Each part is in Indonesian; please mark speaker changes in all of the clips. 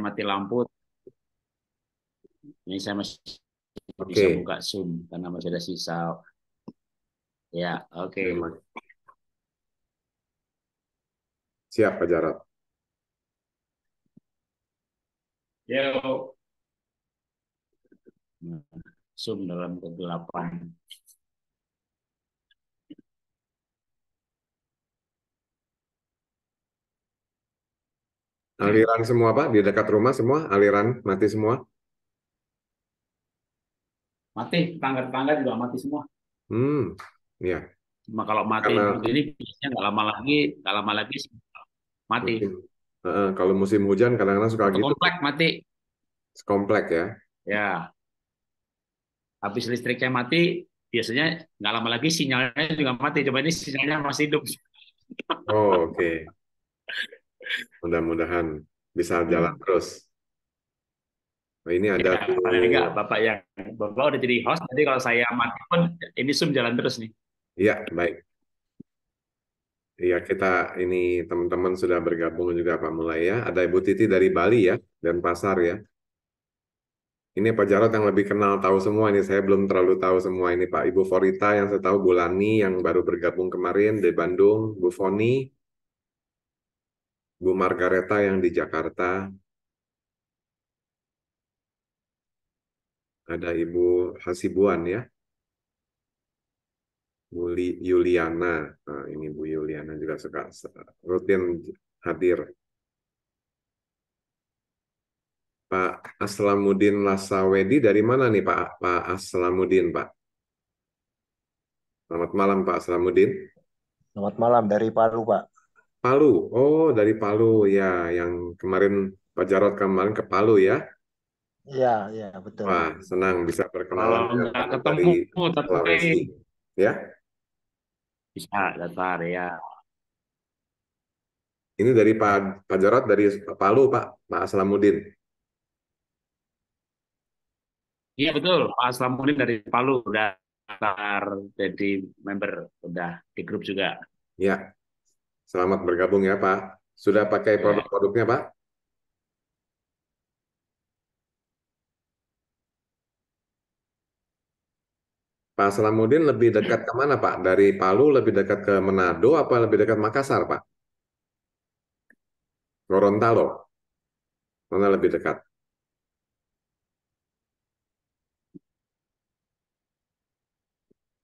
Speaker 1: mati lampu. Ini saya masih okay. bisa buka Zoom karena masih ada sisa. Ya, oke. Okay. Siap, Pak Jarot. Yo. Hmm, Zoom dalam kegelapan.
Speaker 2: Aliran semua Pak, di dekat rumah semua aliran mati semua.
Speaker 1: Mati, tangga-tangga juga mati semua.
Speaker 2: Hmm, ya.
Speaker 1: Cuma kalau mati Karena, ini biasanya nggak lama lagi, nggak lama lagi mati.
Speaker 2: uh, kalau musim hujan kadang-kadang suka Sekomplek gitu. Komplek mati. Komplek ya.
Speaker 1: Ya. Habis listriknya mati, biasanya nggak lama lagi sinyalnya juga mati. Coba ini sinyalnya masih hidup.
Speaker 2: Oh, oke. Okay. Mudah-mudahan bisa hmm. jalan hmm. terus. Nah, ini ada ya, tuh... enggak
Speaker 1: Bapak yang Bapak udah jadi host nanti kalau saya mati pun ini Zoom jalan terus nih.
Speaker 2: Iya, baik. Iya, kita ini teman-teman sudah bergabung juga Pak Mulai ya. Ada Ibu Titi dari Bali ya, dan Pasar ya. Ini Pak Jarot yang lebih kenal tahu semua ini. Saya belum terlalu tahu semua ini Pak. Ibu Forita yang saya tahu Bulani yang baru bergabung kemarin di Bandung, Bu Foni, Bu Margareta yang di Jakarta, ada Ibu Hasibuan ya, Bu Yuliana, nah, ini Bu Yuliana juga suka rutin hadir. Pak Aslamudin Lasawedi dari mana nih Pak Pak Aslamudin Pak? Selamat malam Pak Aslamudin.
Speaker 3: Selamat malam dari Palu Pak.
Speaker 2: Palu. Oh, dari Palu ya, yang kemarin Pak Jarod kemarin ke Palu ya.
Speaker 3: Iya, iya betul. Wah,
Speaker 2: senang bisa berkenalan Kalau nggak ketemu, tapi Ya. Bisa datar ya. Ini dari Pak Pak Jarod dari Palu, Pak Pak Aslamudin.
Speaker 1: Iya betul, Pak Aslamudin dari Palu udah daftar jadi member udah di grup juga.
Speaker 2: Ya, Selamat bergabung ya Pak. Sudah pakai ya. produk-produknya Pak? Pak Salamudin lebih dekat ke mana Pak? Dari Palu lebih dekat ke Manado apa lebih dekat Makassar Pak? Gorontalo. Mana lebih dekat?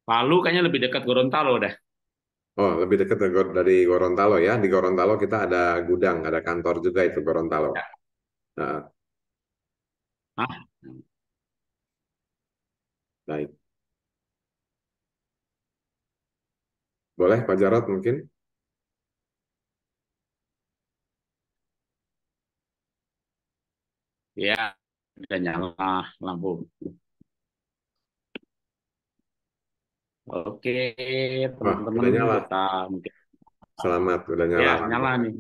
Speaker 1: Palu kayaknya lebih dekat Gorontalo dah.
Speaker 2: Oh, lebih dekat dari Gorontalo ya. Di Gorontalo kita ada gudang, ada kantor juga itu Gorontalo. Ya. Nah, Hah? baik. Boleh Pak Jarot mungkin?
Speaker 1: Ya, udah nyala lampu. Oke, teman-teman udah nyala. Selamat, udah nyala. ya nyala nih.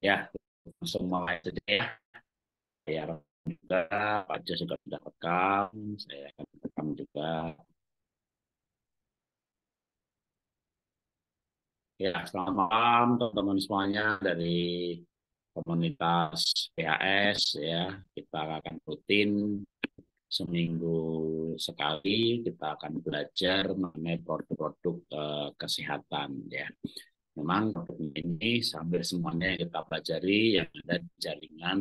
Speaker 1: Ya, semua itu ya. Ya, juga Pak Jo sudah rekam, saya akan rekam juga. Ya, selamat malam teman-teman semuanya dari komunitas PHS ya. Kita akan rutin seminggu sekali kita akan belajar mengenai produk-produk eh, kesehatan ya. Memang ini sambil semuanya kita pelajari yang ada di jaringan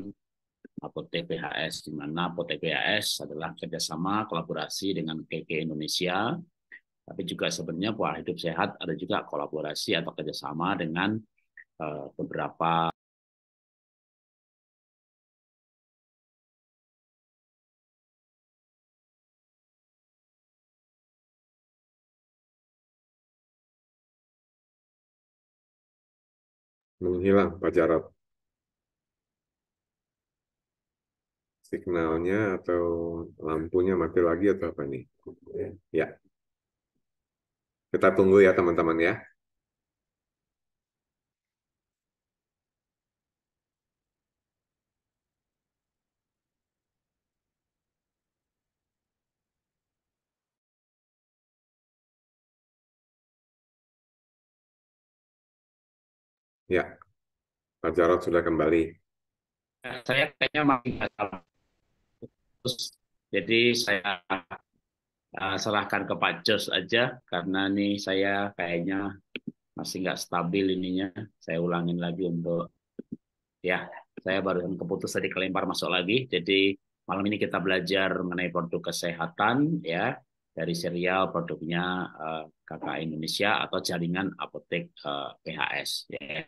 Speaker 1: Apotek PHS di mana Apotek PHS adalah kerjasama kolaborasi dengan KK Indonesia tapi juga sebenarnya pola hidup sehat ada juga kolaborasi atau kerjasama dengan
Speaker 4: eh, beberapa menghilang Pak Jarot.
Speaker 2: Signalnya atau lampunya mati lagi atau apa nih? Ya. Kita tunggu ya teman-teman ya.
Speaker 1: Ya, Pak Jarod sudah kembali.
Speaker 4: Saya kayaknya masih
Speaker 1: salah. jadi saya uh, serahkan ke Pak Jos aja karena nih saya kayaknya masih nggak stabil ininya. Saya ulangin lagi untuk ya saya baru keputus tadi kelempar masuk lagi. Jadi malam ini kita belajar mengenai produk kesehatan ya dari serial produknya uh, eh, KK Indonesia atau jaringan apotek uh, eh, PHS. Ya.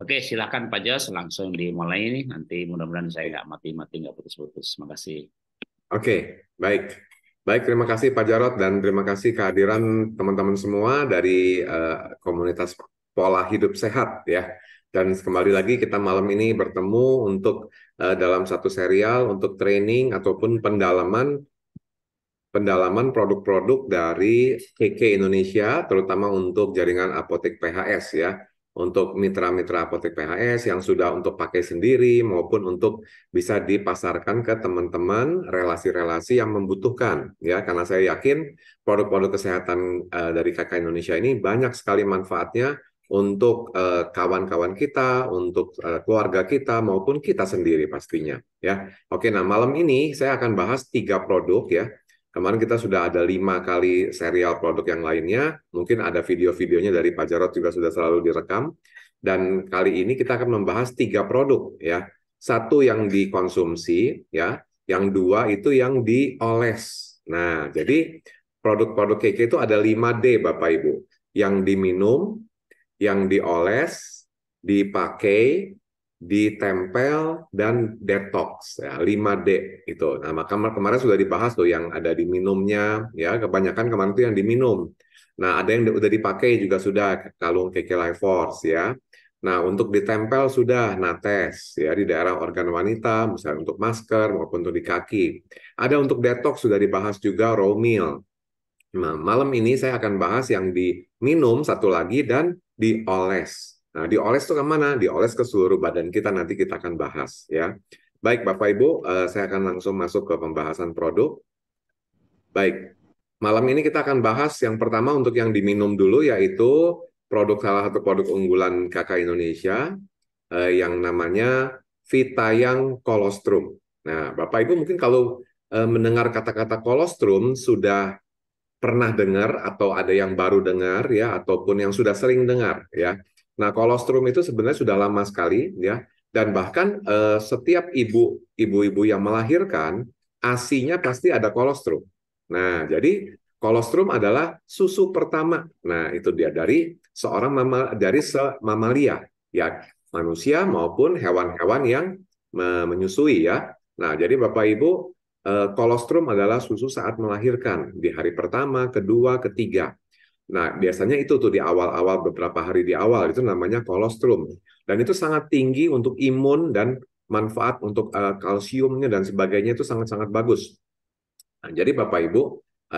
Speaker 1: Oke, silakan Pak Jos langsung dimulai nih. Nanti mudah-mudahan saya nggak mati-mati nggak putus-putus. Makasih. Oke, baik. Baik, terima kasih Pak
Speaker 2: Jarot dan terima kasih kehadiran teman-teman semua dari uh, komunitas pola hidup sehat ya. Dan kembali lagi kita malam ini bertemu untuk uh, dalam satu serial untuk training ataupun pendalaman pendalaman produk-produk dari KK Indonesia terutama untuk jaringan apotek PHS ya untuk mitra-mitra apotek PHS yang sudah untuk pakai sendiri maupun untuk bisa dipasarkan ke teman-teman relasi-relasi yang membutuhkan ya karena saya yakin produk-produk kesehatan uh, dari KK Indonesia ini banyak sekali manfaatnya untuk kawan eh, kawan-kawan kita, untuk uh, keluarga kita maupun kita sendiri pastinya ya. Oke, nah malam ini saya akan bahas tiga produk ya Kemarin kita sudah ada lima kali serial produk yang lainnya, mungkin ada video-videonya dari Pak Jarot juga sudah selalu direkam. Dan kali ini kita akan membahas tiga produk ya. Satu yang dikonsumsi ya, yang dua itu yang dioles. Nah, jadi produk-produk KK itu ada 5D Bapak Ibu. Yang diminum, yang dioles, dipakai, ditempel dan detox ya 5D itu. Nah, maka kemarin sudah dibahas tuh yang ada diminumnya, ya kebanyakan kemarin itu yang diminum. Nah, ada yang udah dipakai juga sudah kalung KK Life Force ya. Nah, untuk ditempel sudah nates ya di daerah organ wanita, misalnya untuk masker maupun untuk di kaki. Ada untuk detox sudah dibahas juga raw meal. Nah, malam ini saya akan bahas yang diminum satu lagi dan dioles Nah, dioles tuh kemana? Dioles ke seluruh badan kita nanti kita akan bahas ya. Baik, Bapak Ibu, uh, saya akan langsung masuk ke pembahasan produk. Baik. Malam ini kita akan bahas yang pertama untuk yang diminum dulu yaitu produk salah satu produk unggulan KK Indonesia uh, yang namanya Vitayang Kolostrum. Nah, Bapak Ibu mungkin kalau uh, mendengar kata-kata kolostrum sudah pernah dengar atau ada yang baru dengar ya ataupun yang sudah sering dengar ya. Nah, kolostrum itu sebenarnya sudah lama sekali ya dan bahkan eh, setiap ibu ibu-ibu yang melahirkan asinya pasti ada kolostrum. Nah, jadi kolostrum adalah susu pertama. Nah, itu dia dari seorang mama, dari se mamalia ya manusia maupun hewan-hewan yang menyusui ya. Nah, jadi Bapak Ibu eh, kolostrum adalah susu saat melahirkan di hari pertama, kedua, ketiga. Nah, biasanya itu tuh di awal-awal beberapa hari di awal itu namanya kolostrum. Dan itu sangat tinggi untuk imun dan manfaat untuk uh, kalsiumnya dan sebagainya itu sangat-sangat bagus. Nah, jadi Bapak Ibu,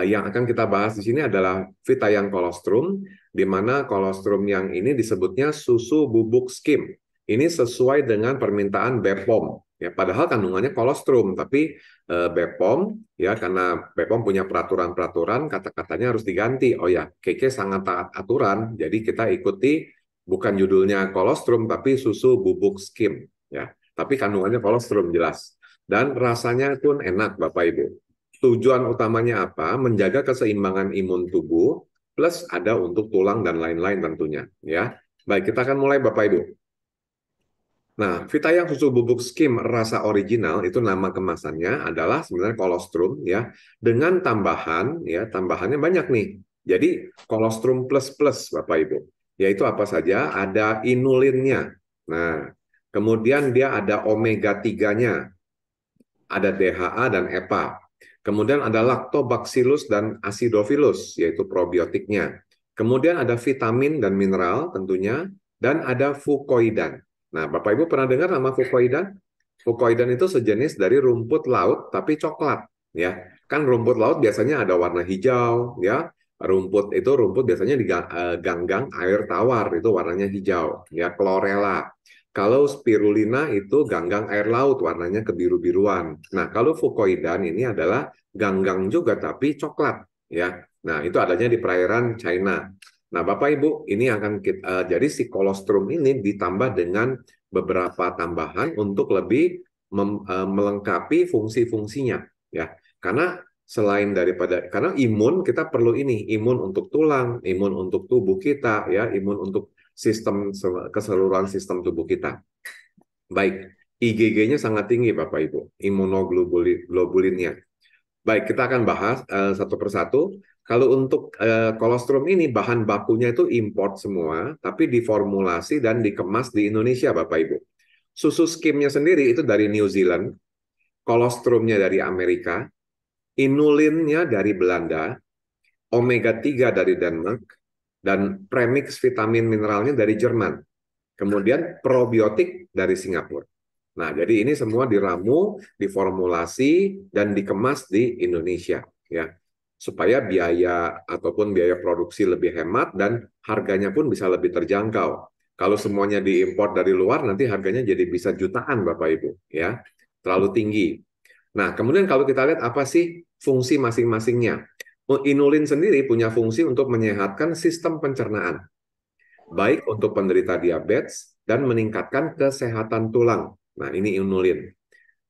Speaker 2: uh, yang akan kita bahas di sini adalah vita yang kolostrum di mana kolostrum yang ini disebutnya susu bubuk skim. Ini sesuai dengan permintaan bepom Ya, padahal kandungannya kolostrum, tapi e, eh, BPOM ya karena BPOM punya peraturan-peraturan, kata-katanya harus diganti. Oh ya, KK sangat taat aturan, jadi kita ikuti bukan judulnya kolostrum tapi susu bubuk skim ya. Tapi kandungannya kolostrum jelas. Dan rasanya pun enak Bapak Ibu. Tujuan utamanya apa? Menjaga keseimbangan imun tubuh plus ada untuk tulang dan lain-lain tentunya ya. Baik, kita akan mulai Bapak Ibu. Nah, Vita yang susu bubuk skim rasa original itu nama kemasannya adalah sebenarnya kolostrum ya dengan tambahan ya tambahannya banyak nih. Jadi kolostrum plus plus Bapak Ibu. Yaitu apa saja? Ada inulinnya. Nah, kemudian dia ada omega 3-nya. Ada DHA dan EPA. Kemudian ada lactobacillus dan acidophilus yaitu probiotiknya. Kemudian ada vitamin dan mineral tentunya dan ada fucoidan. Nah, Bapak Ibu pernah dengar nama fukoidan? Fukoidan itu sejenis dari rumput laut tapi coklat, ya. Kan rumput laut biasanya ada warna hijau, ya. Rumput itu rumput biasanya di eh, ganggang air tawar itu warnanya hijau, ya chlorella. Kalau spirulina itu ganggang air laut warnanya kebiru-biruan. Nah, kalau fukoidan ini adalah ganggang juga tapi coklat, ya. Nah, itu adanya di perairan China. Nah, Bapak Ibu, ini akan kita, uh, eh, jadi si kolostrum ini ditambah dengan beberapa tambahan untuk lebih mem, uh, melengkapi fungsi-fungsinya, ya. Karena selain daripada karena imun kita perlu ini, imun untuk tulang, imun untuk tubuh kita, ya, imun untuk sistem keseluruhan sistem tubuh kita. Baik, IgG-nya sangat tinggi, Bapak Ibu, imunoglobulinnya. Baik, kita akan bahas uh, satu persatu. Kalau untuk eh, kolostrum ini bahan bakunya itu import semua, tapi diformulasi dan dikemas di Indonesia, Bapak Ibu. Susu skimnya sendiri itu dari New Zealand, kolostrumnya dari Amerika, inulinnya dari Belanda, omega 3 dari Denmark, dan premix vitamin mineralnya dari Jerman. Kemudian probiotik dari Singapura. Nah, jadi ini semua diramu, diformulasi, dan dikemas di Indonesia. Ya, supaya biaya ataupun biaya produksi lebih hemat dan harganya pun bisa lebih terjangkau. Kalau semuanya diimpor dari luar nanti harganya jadi bisa jutaan Bapak Ibu ya. Terlalu tinggi. Nah, kemudian kalau kita lihat apa sih fungsi masing-masingnya? Inulin sendiri punya fungsi untuk menyehatkan sistem pencernaan. Baik untuk penderita diabetes dan meningkatkan kesehatan tulang. Nah, ini inulin.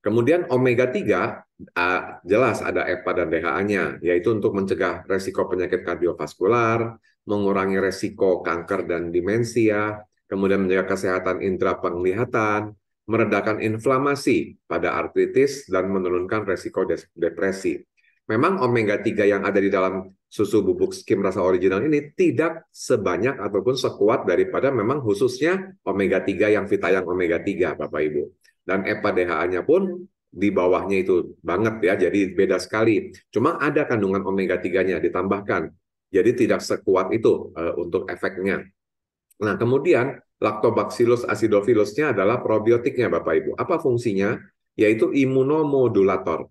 Speaker 2: Kemudian omega 3 uh, jelas ada EPA dan DHA-nya, yaitu untuk mencegah resiko penyakit kardiovaskular, mengurangi resiko kanker dan demensia, kemudian menjaga kesehatan intra penglihatan, meredakan inflamasi pada artritis, dan menurunkan resiko depresi. Memang omega 3 yang ada di dalam susu bubuk skim rasa original ini tidak sebanyak ataupun sekuat daripada memang khususnya omega 3 yang vital yang omega 3 Bapak Ibu. Dan EPA DHA-nya pun di bawahnya itu banget ya, jadi beda sekali. Cuma ada kandungan omega 3-nya ditambahkan. Jadi tidak sekuat itu uh, untuk efeknya. Nah, kemudian lactobacillus acidophilus-nya adalah probiotiknya Bapak Ibu. Apa fungsinya? Yaitu imunomodulator.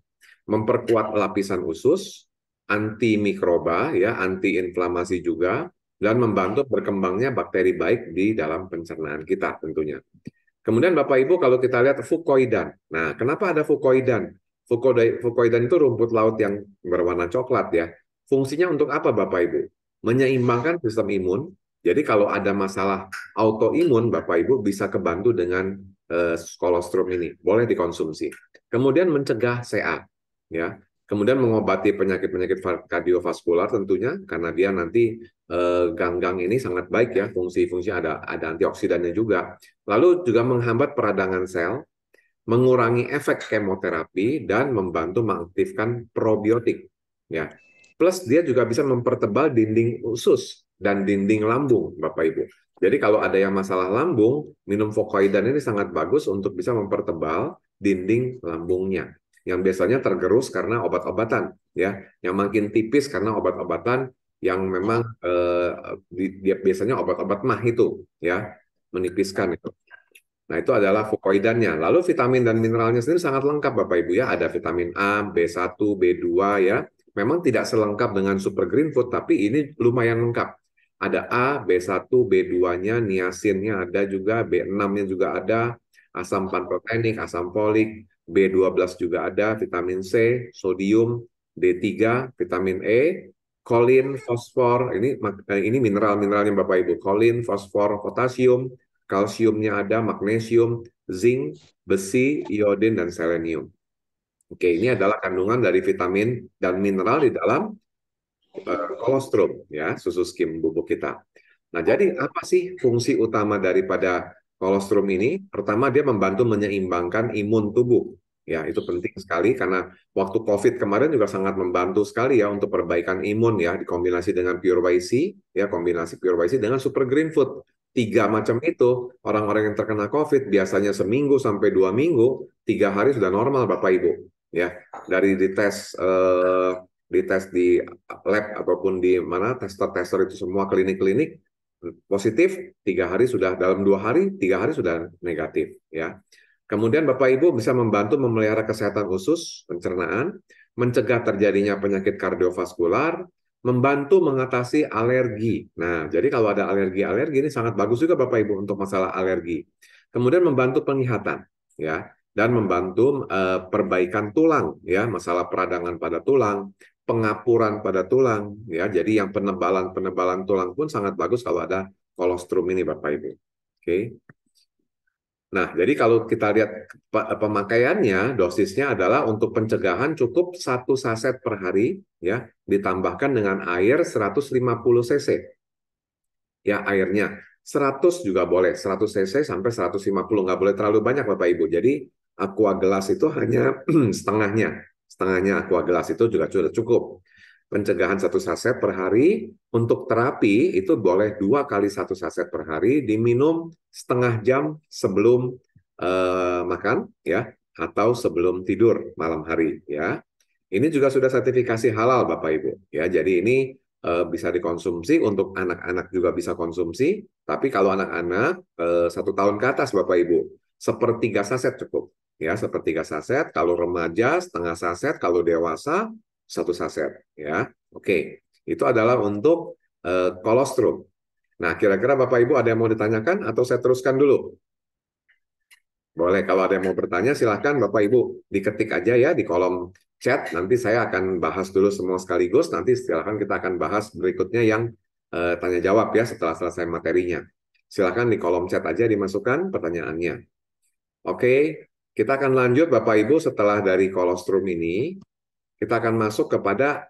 Speaker 2: Memperkuat lapisan usus, antimikroba, ya, antiinflamasi juga dan membantu berkembangnya bakteri baik di dalam pencernaan kita tentunya. Kemudian Bapak Ibu kalau kita lihat fukoidan. Nah, kenapa ada fukoidan? Fukoidan itu rumput laut yang berwarna coklat ya. Fungsinya untuk apa Bapak Ibu? Menyeimbangkan sistem imun. Jadi kalau ada masalah autoimun Bapak Ibu bisa kebantu dengan eh, kolostrum ini. Boleh dikonsumsi. Kemudian mencegah CA ya. Kemudian mengobati penyakit-penyakit kardiovaskular tentunya karena dia nanti Eh, ganggang ini sangat baik ya iya. fungsi-fungsi ada ada antioksidannya juga. Lalu juga menghambat peradangan sel, mengurangi efek kemoterapi dan membantu mengaktifkan probiotik ya. Plus dia juga bisa mempertebal dinding usus dan dinding lambung Bapak Ibu. Jadi kalau ada yang masalah lambung, minum fokoidan ini sangat bagus untuk bisa mempertebal dinding lambungnya yang biasanya tergerus karena obat-obatan ya, yang makin tipis karena obat-obatan yang memang eh, dia biasanya obat-obat mah itu ya menipiskan itu. Nah, itu adalah fukoidannya. Lalu vitamin dan mineralnya sendiri sangat lengkap Bapak Ibu ya, ada vitamin A, B1, B2 ya. Memang tidak selengkap dengan super green food tapi ini lumayan lengkap. Ada A, B1, B2-nya, niasinnya ada juga, B6-nya juga ada, asam pantotenik, asam folik, B12 juga ada, vitamin C, sodium, D3, vitamin E, kolin, fosfor, ini eh, ini mineral mineralnya Bapak Ibu, kolin, fosfor, potasium, kalsiumnya ada, magnesium, zinc, besi, iodin, dan selenium. Oke, ini adalah kandungan dari vitamin dan mineral di dalam uh, kolostrum, ya, susu skim bubuk kita. Nah, jadi apa sih fungsi utama daripada kolostrum ini? Pertama, dia membantu menyeimbangkan imun tubuh. Ya, itu penting sekali karena waktu COVID kemarin juga sangat membantu sekali ya untuk perbaikan imun ya dikombinasi dengan Pure by ya kombinasi Pure by dengan Super Green Food. Tiga macam itu orang-orang yang terkena COVID biasanya seminggu sampai dua minggu, tiga hari sudah normal Bapak Ibu. Ya, dari dites eh, dites di lab ataupun di mana tester-tester itu semua klinik-klinik positif, tiga hari sudah dalam dua hari, tiga hari sudah negatif ya. Kemudian Bapak Ibu bisa membantu memelihara kesehatan usus, pencernaan, mencegah terjadinya penyakit kardiovaskular, membantu mengatasi alergi. Nah, jadi kalau ada alergi-alergi ini sangat bagus juga Bapak Ibu untuk masalah alergi. Kemudian membantu penglihatan, ya, dan membantu e, perbaikan tulang, ya, masalah peradangan pada tulang, pengapuran pada tulang, ya. Jadi yang penebalan-penebalan tulang pun sangat bagus kalau ada kolostrum ini Bapak Ibu. Oke. Okay. Nah, jadi kalau kita lihat eh, pemakaiannya, dosisnya adalah untuk pencegahan cukup satu saset per hari, ya, ditambahkan dengan air 150 cc. Ya, airnya 100 juga boleh, 100 cc sampai 150 nggak boleh terlalu banyak, Bapak Ibu. Jadi aqua gelas itu hanya setengahnya, setengahnya aqua gelas itu juga sudah cukup pencegahan satu saset per hari. Untuk terapi itu boleh dua kali satu saset per hari diminum setengah jam sebelum uh, makan ya atau sebelum tidur malam hari ya. Ini juga sudah sertifikasi halal Bapak Ibu ya. Jadi ini uh, bisa dikonsumsi untuk anak-anak juga bisa konsumsi. Tapi kalau anak-anak eh, satu tahun ke atas Bapak Ibu sepertiga saset cukup ya sepertiga saset. Kalau remaja setengah saset. Kalau dewasa satu saset ya. Oke, itu adalah untuk uh, kolostrum. Nah, kira-kira Bapak Ibu ada yang mau ditanyakan atau saya teruskan dulu? Boleh kalau ada yang mau bertanya silahkan Bapak Ibu diketik aja ya di kolom chat. Nanti saya akan bahas dulu semua sekaligus. Nanti silahkan kita akan bahas berikutnya yang uh, eh, tanya jawab ya setelah selesai materinya. Silahkan di kolom chat aja dimasukkan pertanyaannya. Oke, kita akan lanjut Bapak Ibu setelah dari kolostrum ini kita akan masuk kepada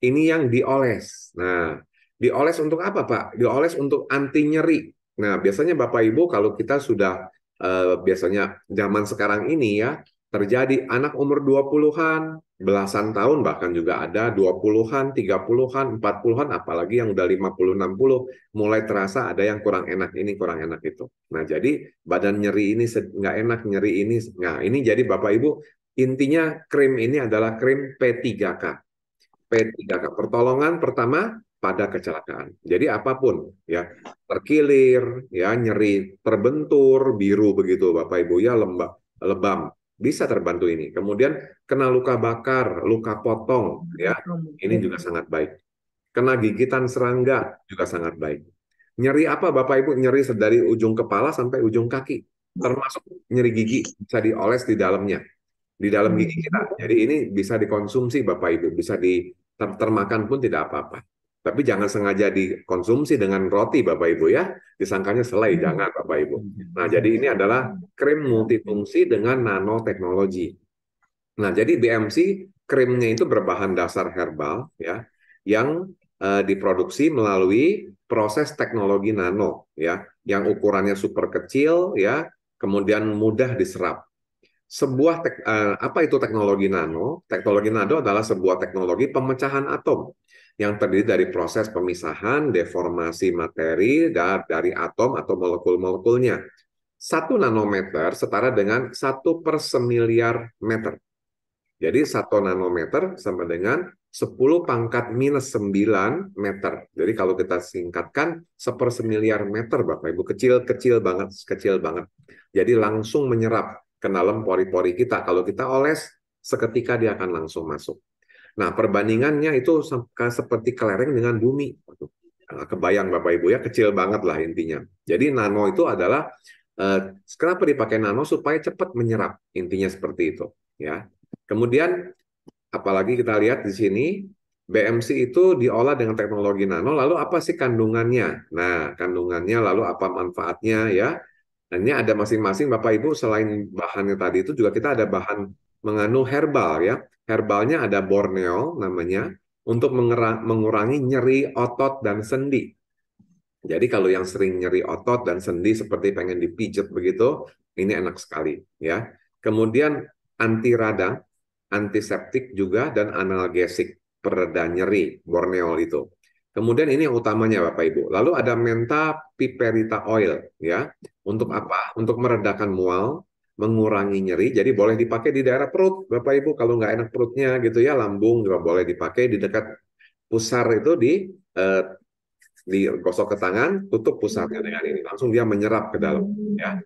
Speaker 2: ini yang dioles. Nah, dioles untuk apa, Pak? Dioles untuk anti nyeri. Nah, biasanya Bapak Ibu kalau kita sudah eh, biasanya zaman sekarang ini ya, terjadi anak umur 20-an, belasan tahun bahkan juga ada 20-an, 30-an, 40-an apalagi yang udah 50 60 mulai terasa ada yang kurang enak ini, kurang enak itu. Nah, jadi badan nyeri ini nggak enak, nyeri ini. Nah, ini jadi Bapak Ibu Intinya krim ini adalah krim P3K. P3K pertolongan pertama pada kecelakaan. Jadi apapun ya, terkilir, ya nyeri, terbentur, biru begitu Bapak Ibu ya lembab, lebam bisa terbantu ini. Kemudian kena luka bakar, luka potong ya. Ini juga sangat baik. Kena gigitan serangga juga sangat baik. Nyeri apa Bapak Ibu? Nyeri dari ujung kepala sampai ujung kaki. Termasuk nyeri gigi bisa dioles di dalamnya di dalam hmm. gigi kita. Jadi ini bisa dikonsumsi Bapak Ibu, bisa di termakan pun tidak apa-apa. Tapi jangan sengaja dikonsumsi dengan roti Bapak Ibu ya, disangkanya selai hmm. jangan Bapak Ibu. Hmm. Nah, jadi ini adalah krim multifungsi dengan nanoteknologi. Nah, jadi BMC krimnya itu berbahan dasar herbal ya yang uh, diproduksi melalui proses teknologi nano ya yang ukurannya super kecil ya kemudian mudah diserap sebuah tek, uh, apa itu teknologi nano? Teknologi nano adalah sebuah teknologi pemecahan atom yang terdiri dari proses pemisahan, deformasi materi dari atom atau molekul-molekulnya. Satu nanometer setara dengan satu per semiliar meter. Jadi satu nanometer sama dengan 10 pangkat minus 9 meter. Jadi kalau kita singkatkan seper semiliar meter Bapak Ibu kecil-kecil banget, kecil banget. Jadi langsung menyerap ke dalam pori-pori kita. Kalau kita oles, seketika dia akan langsung masuk. Nah, perbandingannya itu seperti kelereng dengan bumi. Nah, kebayang Bapak Ibu ya, kecil banget lah intinya. Jadi nano itu adalah eh, kenapa dipakai nano supaya cepat menyerap. Intinya seperti itu, ya. Kemudian apalagi kita lihat di sini BMC itu diolah dengan teknologi nano, lalu apa sih kandungannya? Nah, kandungannya lalu apa manfaatnya ya? ini ada masing-masing Bapak Ibu selain bahannya tadi itu juga kita ada bahan menganu herbal ya. Herbalnya ada Borneo namanya untuk mengurangi nyeri otot dan sendi. Jadi kalau yang sering nyeri otot dan sendi seperti pengen dipijet begitu, ini enak sekali ya. Kemudian anti radang, antiseptik juga dan analgesik pereda nyeri Borneo itu. Kemudian ini yang utamanya Bapak Ibu. Lalu ada menta piperita oil ya. Untuk apa? Untuk meredakan mual, mengurangi nyeri. Jadi boleh dipakai di daerah perut Bapak Ibu kalau nggak enak perutnya gitu ya, lambung juga boleh dipakai di dekat pusar itu di eh, digosok ke tangan, tutup pusarnya dengan ini. Langsung dia menyerap ke dalam ya.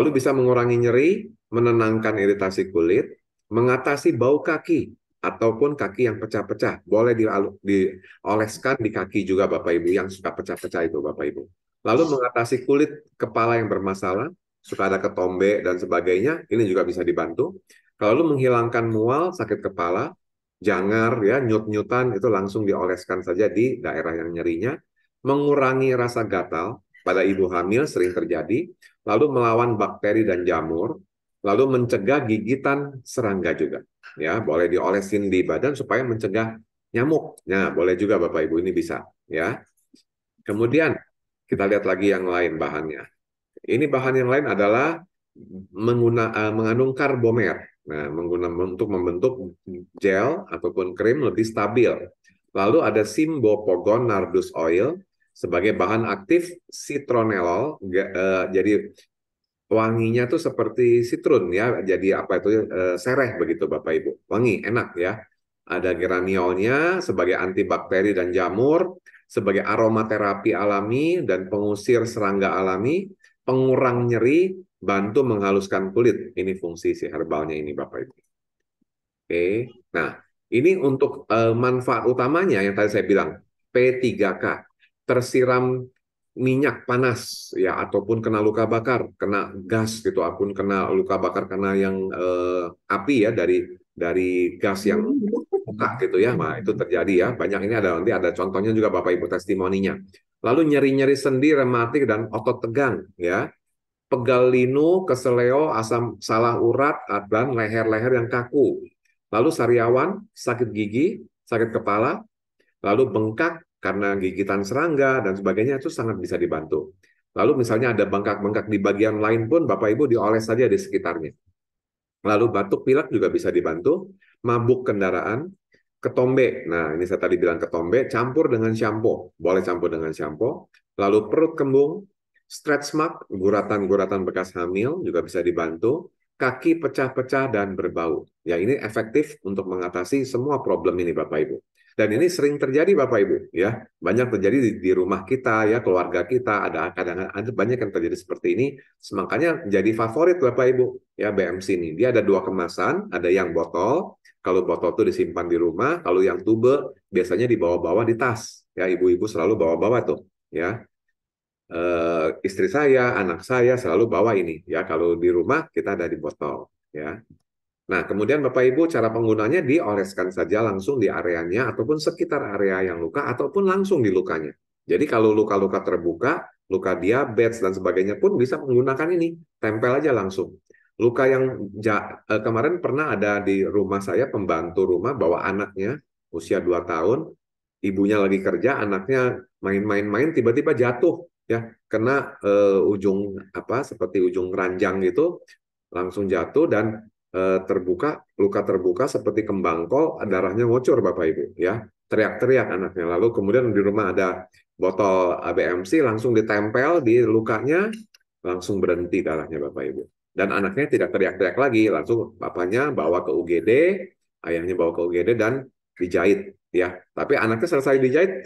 Speaker 2: Lalu bisa mengurangi nyeri, menenangkan iritasi kulit, mengatasi bau kaki ataupun kaki yang pecah-pecah. Boleh dioleskan di kaki juga Bapak Ibu yang suka pecah-pecah itu Bapak Ibu. Lalu mengatasi kulit kepala yang bermasalah, suka ada ketombe dan sebagainya, ini juga bisa dibantu. Lalu menghilangkan mual, sakit kepala, jangar, ya nyut-nyutan itu langsung dioleskan saja di daerah yang nyerinya. Mengurangi rasa gatal pada ibu hamil sering terjadi, lalu melawan bakteri dan jamur, lalu mencegah gigitan serangga juga ya boleh diolesin di badan supaya mencegah nyamuk ya boleh juga bapak ibu ini bisa ya kemudian kita lihat lagi yang lain bahannya ini bahan yang lain adalah mengguna, eh, mengandung karbomer nah menggunakan untuk membentuk gel ataupun krim lebih stabil lalu ada simbopogon nardus oil sebagai bahan aktif citronellol eh, jadi wanginya tuh seperti sitrun ya, jadi apa itu e, sereh begitu Bapak Ibu. Wangi, enak ya. Ada geraniolnya sebagai antibakteri dan jamur, sebagai aromaterapi alami dan pengusir serangga alami, pengurang nyeri, bantu menghaluskan kulit. Ini fungsi si herbalnya ini Bapak Ibu. Oke. Nah, ini untuk eh, manfaat utamanya yang tadi saya bilang P3K. Tersiram minyak panas ya ataupun kena luka bakar, kena gas gitu, ataupun kena luka bakar karena yang eh, api ya dari dari gas yang buka gitu ya, nah, itu terjadi ya. Banyak ini ada nanti ada contohnya juga Bapak Ibu testimoninya. Lalu nyeri-nyeri sendi, rematik dan otot tegang ya. Pegal linu, keseleo, asam salah urat, dan leher-leher yang kaku. Lalu sariawan, sakit gigi, sakit kepala, lalu bengkak, karena gigitan serangga dan sebagainya itu sangat bisa dibantu. Lalu misalnya ada bengkak-bengkak di bagian lain pun Bapak Ibu dioles saja di sekitarnya. Lalu batuk pilek juga bisa dibantu, mabuk kendaraan, ketombe. Nah, ini saya tadi bilang ketombe campur dengan shampo, Boleh campur dengan shampo. Lalu perut kembung, stretch mark, guratan-guratan bekas hamil juga bisa dibantu, kaki pecah-pecah dan berbau. Ya, ini efektif untuk mengatasi semua problem ini Bapak Ibu. Dan ini sering terjadi Bapak Ibu ya. Banyak terjadi di, di rumah kita ya, keluarga kita ada kadang ada banyak yang terjadi seperti ini. Semangkanya jadi favorit Bapak Ibu ya BMC ini. Dia ada dua kemasan, ada yang botol, kalau botol itu disimpan di rumah, kalau yang tube biasanya dibawa-bawa di tas. Ya, ibu-ibu selalu bawa-bawa tuh, ya. E, istri saya, anak saya selalu bawa ini, ya. Kalau di rumah kita ada di botol, ya. Nah, kemudian Bapak Ibu cara penggunanya dioleskan saja langsung di areanya ataupun sekitar area yang luka ataupun langsung di lukanya. Jadi kalau luka-luka terbuka, luka diabetes dan sebagainya pun bisa menggunakan ini, tempel aja langsung. Luka yang ja, eh, kemarin pernah ada di rumah saya pembantu rumah bawa anaknya usia 2 tahun, ibunya lagi kerja, anaknya main-main-main tiba-tiba jatuh ya, kena uh, ujung apa seperti ujung ranjang gitu, langsung jatuh dan Eh, terbuka, luka terbuka seperti kembang kol, darahnya ngocor Bapak Ibu ya. Teriak-teriak anaknya. Lalu kemudian di rumah ada botol ABMC langsung ditempel di lukanya, langsung berhenti darahnya Bapak Ibu. Dan anaknya tidak teriak-teriak lagi, langsung bapaknya bawa ke UGD, ayahnya bawa ke UGD dan dijahit ya. Tapi anaknya selesai dijahit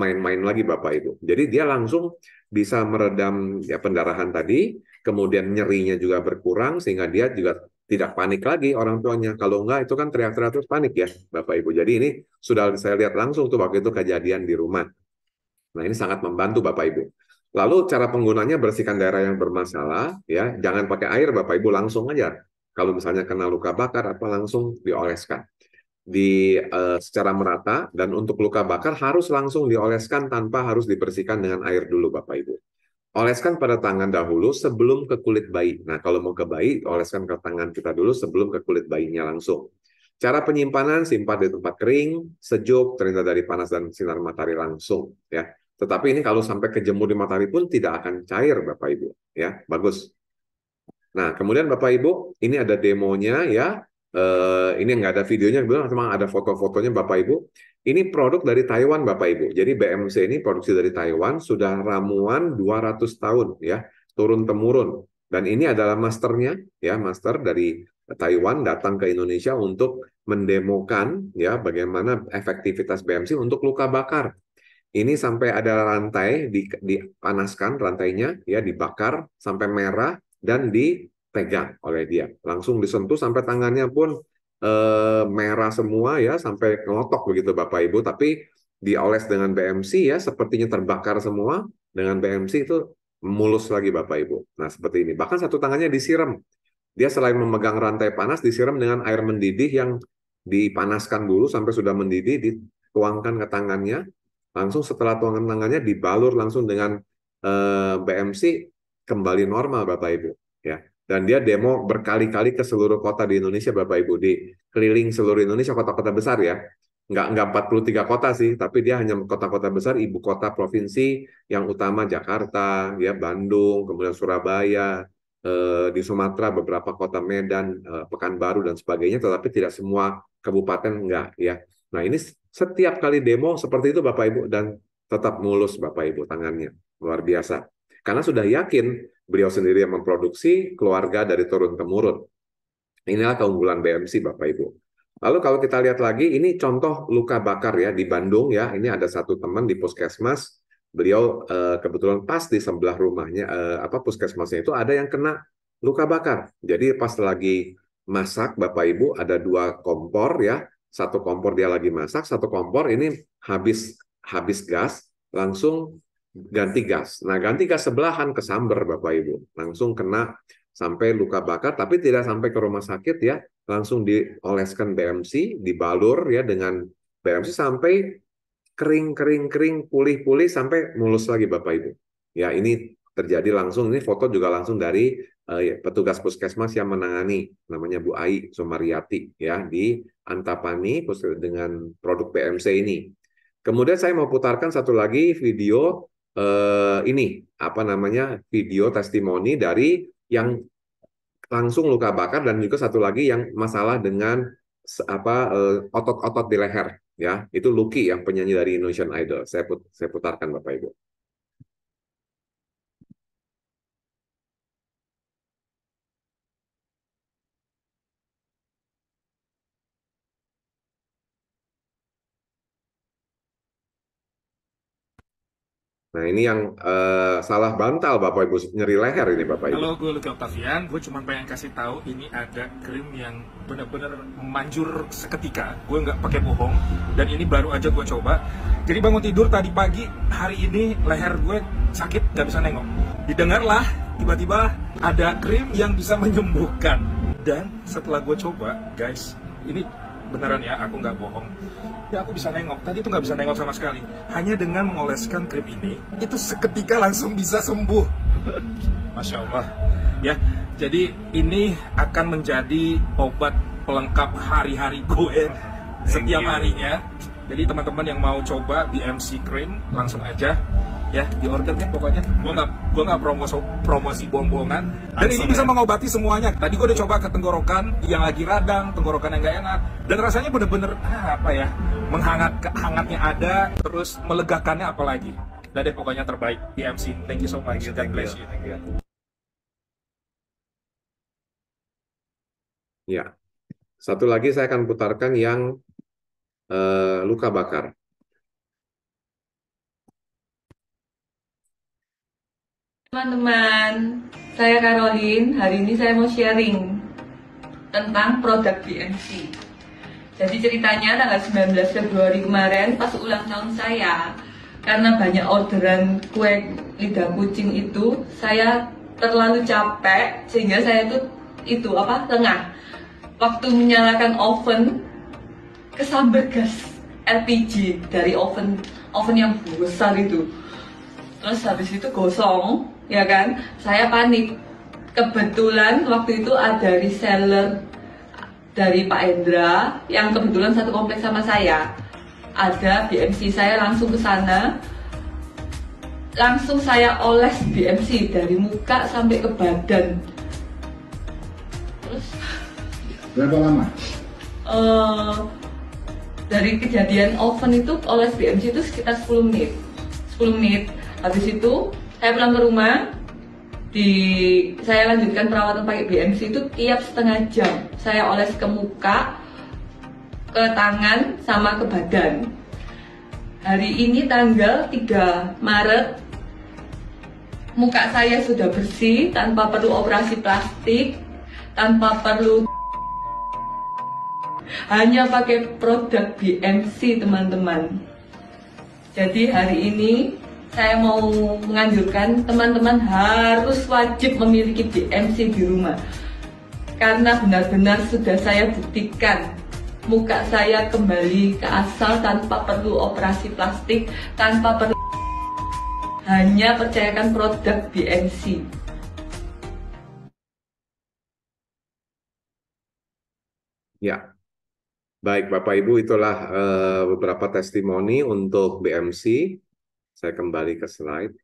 Speaker 2: main-main lagi Bapak Ibu. Jadi dia langsung bisa meredam ya pendarahan tadi kemudian nyerinya juga berkurang sehingga dia juga tidak panik lagi orang tuanya. Kalau enggak itu kan teriak-teriak terus panik ya Bapak Ibu. Jadi ini sudah saya lihat langsung tuh waktu itu kejadian di rumah. Nah ini sangat membantu Bapak Ibu. Lalu cara penggunanya bersihkan daerah yang bermasalah ya, jangan pakai air Bapak Ibu langsung aja. Kalau misalnya kena luka bakar apa langsung dioleskan. Di uh, secara merata dan untuk luka bakar harus langsung dioleskan tanpa harus dibersihkan dengan air dulu Bapak Ibu oleskan pada tangan dahulu sebelum ke kulit bayi. Nah, kalau mau ke bayi, oleskan ke tangan kita dulu sebelum ke kulit bayinya langsung. Cara penyimpanan, simpan di tempat kering, sejuk, terhindar dari panas dan sinar matahari langsung. ya. Tetapi ini kalau sampai kejemur di matahari pun tidak akan cair, Bapak Ibu. Ya, bagus. Nah, kemudian Bapak Ibu, ini ada demonya ya. Uh, ini nggak ada videonya, cuma ada foto-fotonya Bapak Ibu. Ini produk dari Taiwan Bapak Ibu. Jadi BMC ini produksi dari Taiwan sudah ramuan 200 tahun ya, turun temurun. Dan ini adalah masternya ya, master dari Taiwan datang ke Indonesia untuk mendemokan ya bagaimana efektivitas BMC untuk luka bakar. Ini sampai ada rantai dipanaskan rantainya ya dibakar sampai merah dan di pegang oleh dia. Langsung disentuh sampai tangannya pun e, merah semua ya, sampai ngelotok begitu Bapak Ibu. Tapi dioles dengan BMC ya, sepertinya terbakar semua. Dengan BMC itu mulus lagi Bapak Ibu. Nah seperti ini. Bahkan satu tangannya disiram. Dia selain memegang rantai panas, disiram dengan air mendidih yang dipanaskan dulu sampai sudah mendidih, dituangkan ke tangannya. Langsung setelah tuangan tangannya dibalur langsung dengan e, eh, BMC kembali normal Bapak Ibu dan dia demo berkali-kali ke seluruh kota di Indonesia Bapak Ibu di keliling seluruh Indonesia kota-kota besar ya nggak nggak 43 kota sih tapi dia hanya kota-kota besar ibu kota provinsi yang utama Jakarta ya Bandung kemudian Surabaya eh, di Sumatera beberapa kota Medan eh, Pekanbaru dan sebagainya tetapi tidak semua kabupaten enggak ya nah ini setiap kali demo seperti itu Bapak Ibu dan tetap mulus Bapak Ibu tangannya luar biasa karena sudah yakin beliau sendiri yang memproduksi, keluarga dari turun-temurun. Inilah keunggulan BMC Bapak Ibu. Lalu kalau kita lihat lagi, ini contoh luka bakar ya di Bandung ya. Ini ada satu teman di puskesmas, beliau eh, kebetulan pas di sebelah rumahnya, eh, apa puskesmasnya itu ada yang kena luka bakar. Jadi pas lagi masak Bapak Ibu ada dua kompor ya, satu kompor dia lagi masak, satu kompor ini habis habis gas, langsung ganti gas. Nah, ganti gas sebelahan ke samber Bapak Ibu. Langsung kena sampai luka bakar tapi tidak sampai ke rumah sakit ya. Langsung dioleskan BMC, dibalur ya dengan BMC sampai kering-kering-kering pulih-pulih sampai mulus lagi Bapak Ibu. Ya, ini terjadi langsung ini foto juga langsung dari uh, petugas puskesmas yang menangani namanya Bu Ai Sumariati ya di Antapani dengan produk BMC ini. Kemudian saya mau putarkan satu lagi video eh, ini apa namanya video testimoni dari yang langsung luka bakar dan juga satu lagi yang masalah dengan apa eh, otot-otot di leher ya itu Lucky yang penyanyi dari Indonesian Idol saya put saya putarkan bapak ibu Nah ini yang uh, salah bantal Bapak Ibu nyeri leher ini Bapak Ibu. Halo,
Speaker 3: gue Luki Octavian. Gue cuma pengen kasih tahu ini ada krim yang benar-benar manjur seketika. Gue nggak pakai bohong. Dan ini baru aja gue coba. Jadi bangun tidur tadi pagi hari ini leher gue sakit nggak bisa nengok. Didengarlah tiba-tiba ada krim yang bisa menyembuhkan. Dan setelah gue coba, guys, ini beneran ya, aku nggak bohong ya aku bisa nengok tadi tuh nggak bisa nengok sama sekali hanya dengan mengoleskan krim ini itu seketika langsung bisa sembuh masya allah ya jadi ini akan menjadi obat pelengkap hari-hari gue setiap harinya jadi teman-teman yang mau coba di MC cream langsung aja ya di order pokoknya gue nggak gue nggak promosi promosi bom bongan dan ini bisa mengobati semuanya tadi gue udah coba ke tenggorokan yang lagi radang tenggorokan yang nggak enak dan rasanya bener-bener ah, apa ya menghangat hangatnya ada terus melegakannya apalagi dan deh pokoknya terbaik di MC thank you so much God bless you thank you
Speaker 2: ya satu lagi saya akan putarkan yang uh, luka bakar.
Speaker 4: Teman-teman, saya Karolin. Hari ini saya mau sharing tentang produk BNC. Jadi ceritanya tanggal 19 Februari kemarin pas ulang tahun saya, karena banyak orderan kue lidah kucing itu, saya terlalu capek sehingga saya itu itu apa tengah Waktu menyalakan oven kesambet gas LPG dari oven oven yang besar itu terus habis itu gosong ya kan saya panik kebetulan waktu itu ada reseller dari Pak Hendra yang kebetulan satu kompleks sama saya ada BMC saya langsung ke sana langsung saya oles BMC dari muka sampai ke badan
Speaker 3: terus berapa lama?
Speaker 4: Uh, dari kejadian oven itu oleh BMC itu sekitar 10 menit 10 menit habis itu saya pulang ke rumah di saya lanjutkan perawatan pakai BMC itu tiap setengah jam saya oles ke muka ke tangan sama ke badan hari ini tanggal 3 Maret muka saya sudah bersih tanpa perlu operasi plastik tanpa perlu hanya pakai produk BMC teman-teman jadi hari ini saya mau menganjurkan teman-teman harus wajib memiliki BMC di rumah karena benar-benar sudah saya buktikan muka saya kembali ke asal tanpa perlu operasi plastik tanpa perlu hanya percayakan produk BMC
Speaker 2: Ya, Baik, Bapak Ibu, itulah uh, beberapa testimoni untuk BMC. Saya kembali ke slide.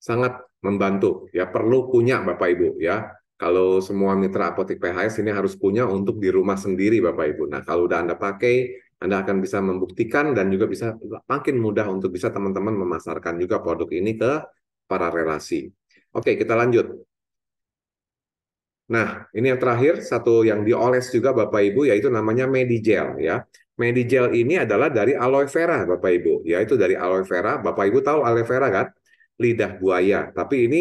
Speaker 2: Sangat membantu, ya perlu punya Bapak Ibu, ya. Kalau semua mitra apotek PHS ini harus punya untuk di rumah sendiri Bapak Ibu. Nah, kalau udah Anda pakai, Anda akan bisa membuktikan dan juga bisa makin mudah untuk bisa teman-teman memasarkan juga produk ini ke para relasi. Oke, kita lanjut. Nah, ini yang terakhir, satu yang dioles juga Bapak Ibu, yaitu namanya Medigel. Ya. Medigel ini adalah dari aloe vera, Bapak Ibu. Yaitu dari aloe vera, Bapak Ibu tahu aloe vera kan? Lidah buaya. Tapi ini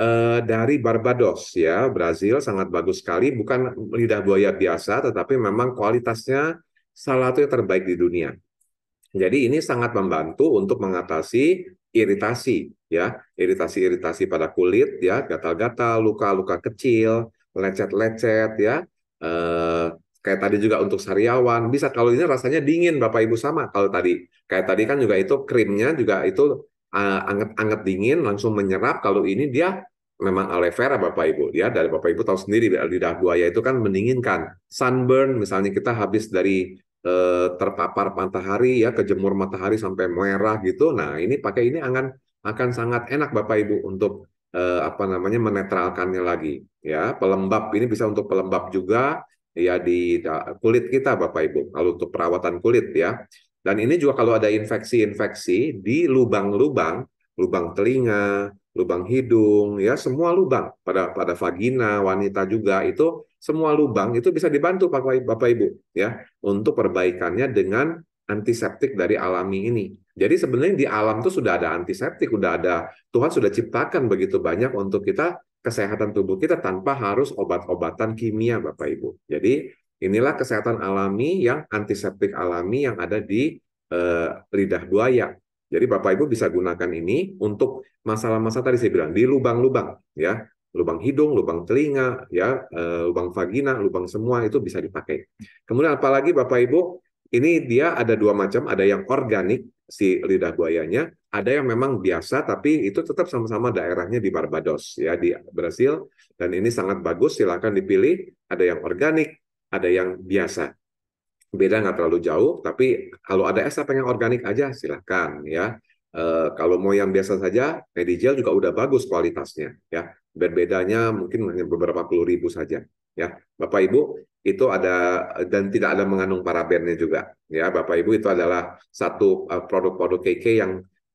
Speaker 2: eh, dari Barbados, ya, Brazil, sangat bagus sekali. Bukan lidah buaya biasa, tetapi memang kualitasnya salah satu yang terbaik di dunia. Jadi ini sangat membantu untuk mengatasi iritasi, ya, iritasi-iritasi pada kulit, ya, gatal-gatal, luka-luka kecil, lecet-lecet ya. Eh, kayak tadi juga untuk sariawan bisa kalau ini rasanya dingin Bapak Ibu sama kalau tadi kayak tadi kan juga itu krimnya juga itu eh, anget-anget dingin langsung menyerap kalau ini dia memang aloe vera Bapak Ibu ya dari Bapak Ibu tahu sendiri lidah buaya itu kan mendinginkan sunburn misalnya kita habis dari eh, terpapar matahari ya kejemur matahari sampai merah gitu nah ini pakai ini akan akan sangat enak Bapak Ibu untuk eh, apa namanya menetralkannya lagi ya pelembab ini bisa untuk pelembab juga ya di kulit kita Bapak Ibu kalau untuk perawatan kulit ya dan ini juga kalau ada infeksi-infeksi di lubang-lubang lubang telinga lubang hidung ya semua lubang pada pada vagina wanita juga itu semua lubang itu bisa dibantu Bapak Bapak Ibu ya untuk perbaikannya dengan antiseptik dari alami ini. Jadi sebenarnya di alam tuh sudah ada antiseptik, sudah ada Tuhan sudah ciptakan begitu banyak untuk kita kesehatan tubuh kita tanpa harus obat-obatan kimia Bapak Ibu. Jadi inilah kesehatan alami yang antiseptik alami yang ada di eh, lidah buaya. Jadi Bapak Ibu bisa gunakan ini untuk masalah-masalah tadi saya bilang di lubang-lubang ya, lubang hidung, lubang telinga ya, eh, lubang vagina, lubang semua itu bisa dipakai. Kemudian apalagi Bapak Ibu ini dia ada dua macam, ada yang organik si lidah buayanya, ada yang memang biasa tapi itu tetap sama-sama daerahnya di Barbados ya di Brasil dan ini sangat bagus silakan dipilih, ada yang organik, ada yang biasa. Beda nggak terlalu jauh, tapi kalau ada es apa yang organik aja silahkan ya. E, kalau mau yang biasa saja, Medigel juga udah bagus kualitasnya ya. Berbedanya mungkin hanya beberapa puluh ribu saja ya Bapak Ibu itu ada dan tidak ada mengandung parabennya juga ya Bapak Ibu itu adalah satu eh, produk-produk KK yang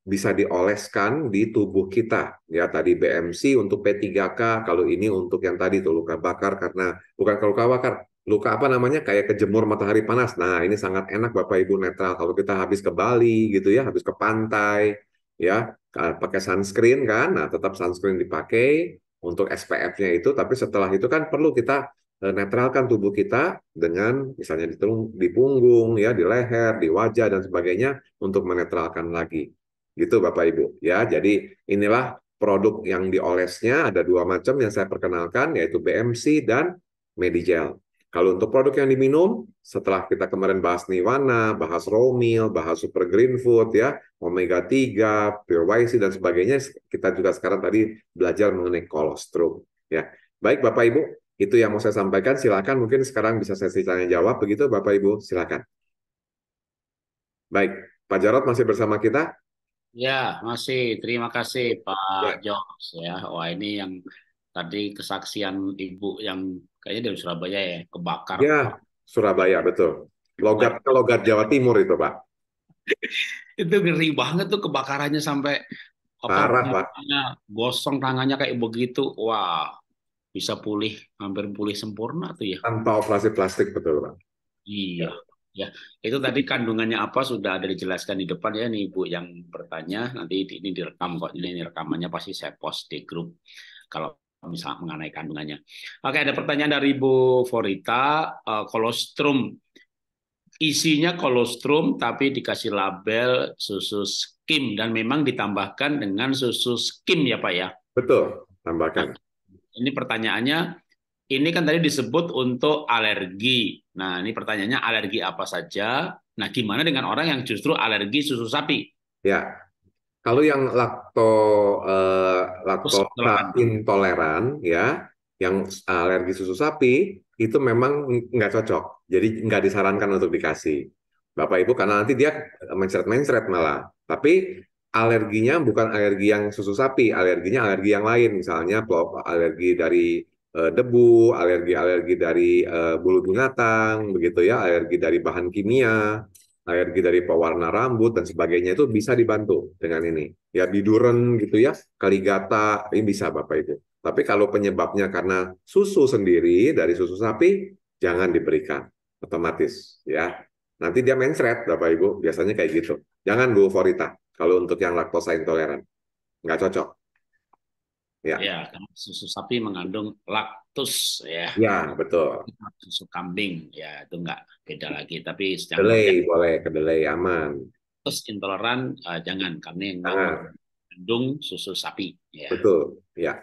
Speaker 2: bisa dioleskan di tubuh kita ya tadi BMC untuk P3K kalau ini untuk yang tadi tuh luka bakar karena bukan luka bakar luka apa namanya kayak kejemur matahari panas nah ini sangat enak Bapak Ibu netral kalau kita habis ke Bali gitu ya habis ke pantai ya eh, pakai sunscreen kan nah tetap sunscreen dipakai untuk SPF-nya itu, tapi setelah itu kan perlu kita eh, netralkan tubuh kita dengan misalnya di, telung, di punggung, ya, di leher, di wajah dan sebagainya untuk menetralkan lagi. Gitu Bapak Ibu. Ya, jadi inilah produk yang diolesnya ada dua macam yang saya perkenalkan yaitu BMC dan Medigel. Kalau untuk produk yang diminum, setelah kita kemarin bahas niwana bahas raw meal, bahas super green food ya, omega 3, pure YC dan sebagainya, kita juga sekarang tadi belajar mengenai kolostrum ya. Baik Bapak Ibu, itu yang mau saya sampaikan. Silakan mungkin sekarang bisa sesi tanya jawab begitu Bapak Ibu, silakan. Baik, Pak Jarot masih bersama kita?
Speaker 1: Ya, masih. Terima kasih Pak ya. Jos ya. Wah, ini yang tadi kesaksian Ibu yang kayaknya dari Surabaya ya, kebakar. Ya,
Speaker 2: Surabaya betul. Logat logat Jawa Timur itu, Pak.
Speaker 1: itu ngeri banget tuh kebakarannya sampai Parah, apa, Pak. gosong tangannya kayak begitu. Wah, bisa pulih, hampir pulih sempurna tuh ya. Tanpa
Speaker 2: operasi plastik betul, Pak.
Speaker 1: Iya. Ya, itu tadi kandungannya apa sudah ada dijelaskan di depan ya nih Ibu yang bertanya. Nanti ini direkam kok. Ini rekamannya pasti saya post di grup. Kalau misalnya mengenai kandungannya. Oke, ada pertanyaan dari Bu Forita, eh, kolostrum. Isinya kolostrum tapi dikasih label susu skim dan memang ditambahkan dengan susu skim ya Pak ya? Betul, tambahkan. Nah, ini pertanyaannya, ini kan tadi disebut untuk alergi. Nah, ini pertanyaannya alergi apa saja? Nah, gimana dengan orang yang justru alergi susu sapi?
Speaker 2: Ya. Kalau yang lakto eh, laktosa intoleran ya, yang alergi susu sapi itu memang nggak cocok. Jadi nggak disarankan untuk dikasih bapak ibu karena nanti dia mencret mencret malah. Tapi alerginya bukan alergi yang susu sapi, alerginya alergi yang lain, misalnya alergi dari eh, debu, alergi-alergi dari uh, bulu binatang, begitu ya, alergi dari bahan kimia, alergi dari pewarna rambut dan sebagainya itu bisa dibantu dengan ini. Ya biduren gitu ya, kaligata ini bisa Bapak Ibu. Tapi kalau penyebabnya karena susu sendiri dari susu sapi jangan diberikan otomatis ya. Nanti dia mencret Bapak Ibu, biasanya kayak gitu. Jangan Bu Forita kalau untuk yang laktosa intoleran. Nggak cocok.
Speaker 1: Ya. ya, karena susu sapi mengandung laktus ya. Ya, betul. Susu kambing ya itu enggak beda lagi, tapi kedelai
Speaker 2: boleh, kedelai aman.
Speaker 1: Terus intoleran uh, jangan karena enggak mengandung susu sapi ya. Betul, ya.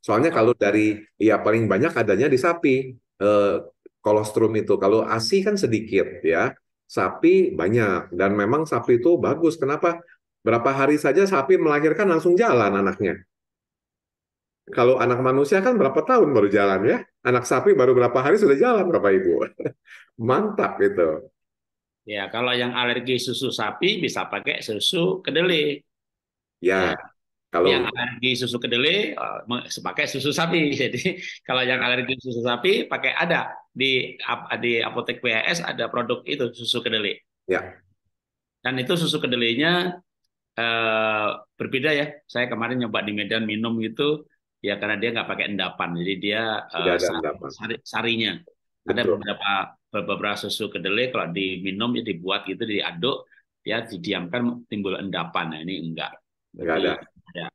Speaker 2: Soalnya kalau dari ya paling banyak adanya di sapi eh, kolostrum itu. Kalau ASI kan sedikit ya. Sapi banyak dan memang sapi itu bagus. Kenapa? Berapa hari saja sapi melahirkan langsung jalan anaknya kalau anak manusia kan berapa tahun baru jalan ya? Anak sapi baru berapa hari sudah jalan Bapak Ibu. Mantap gitu.
Speaker 1: Ya, kalau yang alergi susu sapi bisa pakai susu kedelai. Ya. ya. Kalau yang alergi susu kedelai eh, pakai susu sapi. Jadi kalau yang alergi susu sapi pakai ada di di apotek PHS ada produk itu susu kedelai. Ya. Dan itu susu kedelainya eh, berbeda ya. Saya kemarin nyoba di Medan minum itu ya karena dia nggak pakai endapan jadi dia uh, sari, sari, sarinya Betul. ada beberapa beberapa susu kedelai kalau diminum ya dibuat gitu diaduk ya didiamkan timbul endapan nah ini enggak enggak ada ya,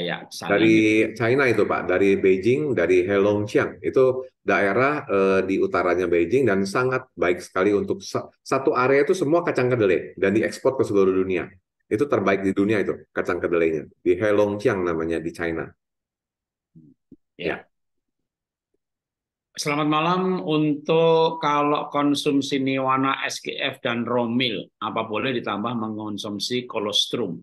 Speaker 1: ya, dari
Speaker 2: gitu. China itu Pak dari Beijing dari Heilongjiang itu daerah eh, di utaranya Beijing dan sangat baik sekali untuk satu area itu semua kacang kedelai dan diekspor ke seluruh dunia itu terbaik di dunia itu kacang kedelainya di Heilongjiang namanya di China
Speaker 1: Ya. Selamat malam untuk kalau konsumsi niwana SGF dan romil, apa boleh ditambah mengonsumsi kolostrum?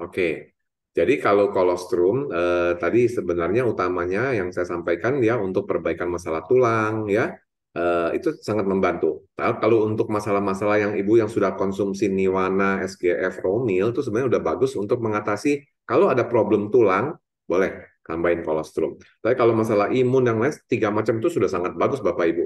Speaker 2: Oke, jadi kalau kolostrum eh, tadi sebenarnya utamanya yang saya sampaikan ya untuk perbaikan masalah tulang ya eh, itu sangat membantu. Nah, kalau untuk masalah-masalah yang ibu yang sudah konsumsi niwana SGF romil itu sebenarnya udah bagus untuk mengatasi kalau ada problem tulang boleh tambahin kolostrum. Tapi kalau masalah imun yang lain, tiga macam itu sudah sangat bagus Bapak Ibu.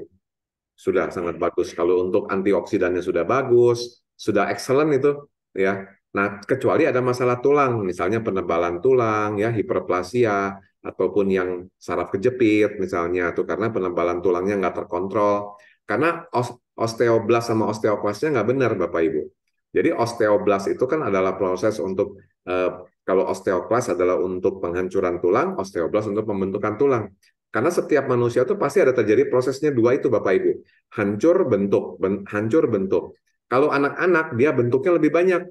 Speaker 2: Sudah sangat bagus. Kalau untuk antioksidannya sudah bagus, sudah excellent itu ya. Nah, kecuali ada masalah tulang, misalnya penebalan tulang ya, hiperplasia ataupun yang saraf kejepit misalnya itu karena penebalan tulangnya nggak terkontrol. Karena osteoblast sama osteoklasnya nggak benar Bapak Ibu. Jadi osteoblast itu kan adalah proses untuk eh, kalau osteoklas adalah untuk penghancuran tulang, osteoblas untuk pembentukan tulang. Karena setiap manusia itu pasti ada terjadi prosesnya dua itu Bapak Ibu. Hancur bentuk, ben, hancur bentuk. Kalau anak-anak dia bentuknya lebih banyak.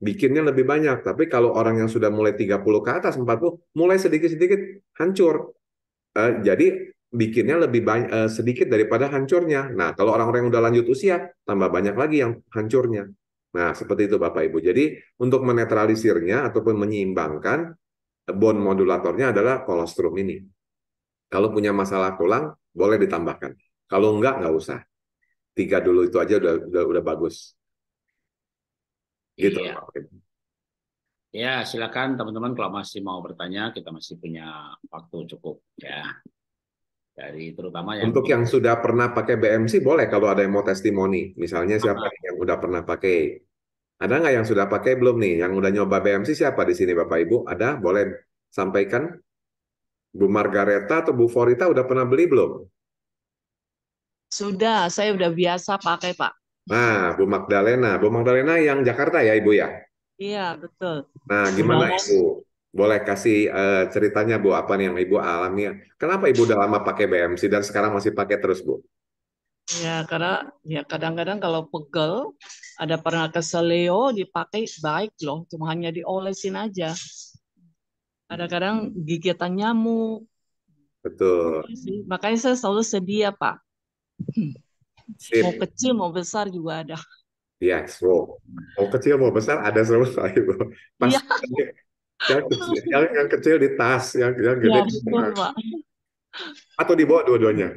Speaker 2: Bikinnya lebih banyak, tapi kalau orang yang sudah mulai 30 ke atas 40 mulai sedikit-sedikit hancur. Uh, jadi bikinnya lebih banyak uh, eh, sedikit daripada hancurnya. Nah, kalau orang-orang yang udah lanjut usia tambah banyak lagi yang hancurnya. Nah, seperti itu Bapak Ibu. Jadi, untuk menetralisirnya ataupun menyeimbangkan, eh, bone modulatornya adalah kolostrum ini. Kalau punya masalah tulang, boleh ditambahkan. Kalau enggak, enggak usah. Tiga dulu itu aja udah udah, udah bagus.
Speaker 1: Gitu. Iya. Bapak Ibu. Ya, silakan teman-teman kalau masih mau bertanya, kita masih punya waktu cukup ya. Dari terutama yang untuk yang sudah
Speaker 2: pernah pakai BMC boleh kalau ada yang mau testimoni. Misalnya siapa Aha. yang sudah pernah pakai ada nggak yang sudah pakai belum nih? Yang udah nyoba BMC siapa di sini Bapak Ibu? Ada? Boleh sampaikan? Bu Margareta atau Bu Forita udah pernah beli belum?
Speaker 4: Sudah, saya udah biasa pakai Pak.
Speaker 2: Nah, Bu Magdalena. Bu Magdalena yang Jakarta ya Ibu ya?
Speaker 4: Iya, betul.
Speaker 2: Nah, gimana Ibu? Boleh kasih uh, ceritanya Bu, apa nih yang Ibu alami? Kenapa Ibu udah lama pakai BMC dan sekarang masih pakai terus Bu?
Speaker 4: Ya, karena ya kadang-kadang kalau pegel ada pernah keseleo dipakai baik loh, cuma hanya diolesin aja. Kadang-kadang gigitan nyamuk.
Speaker 1: Betul. Iya
Speaker 4: makanya saya selalu sedia, ya, Pak.
Speaker 2: Hmm. Sip. Mau
Speaker 4: kecil mau besar juga ada.
Speaker 2: Iya, slow. Mau kecil mau besar ada semua Pak. Pas ya. yang, kecil, yang, yang kecil di tas, yang yang gede ya, betul, Pak. Atau dibawa dua-duanya.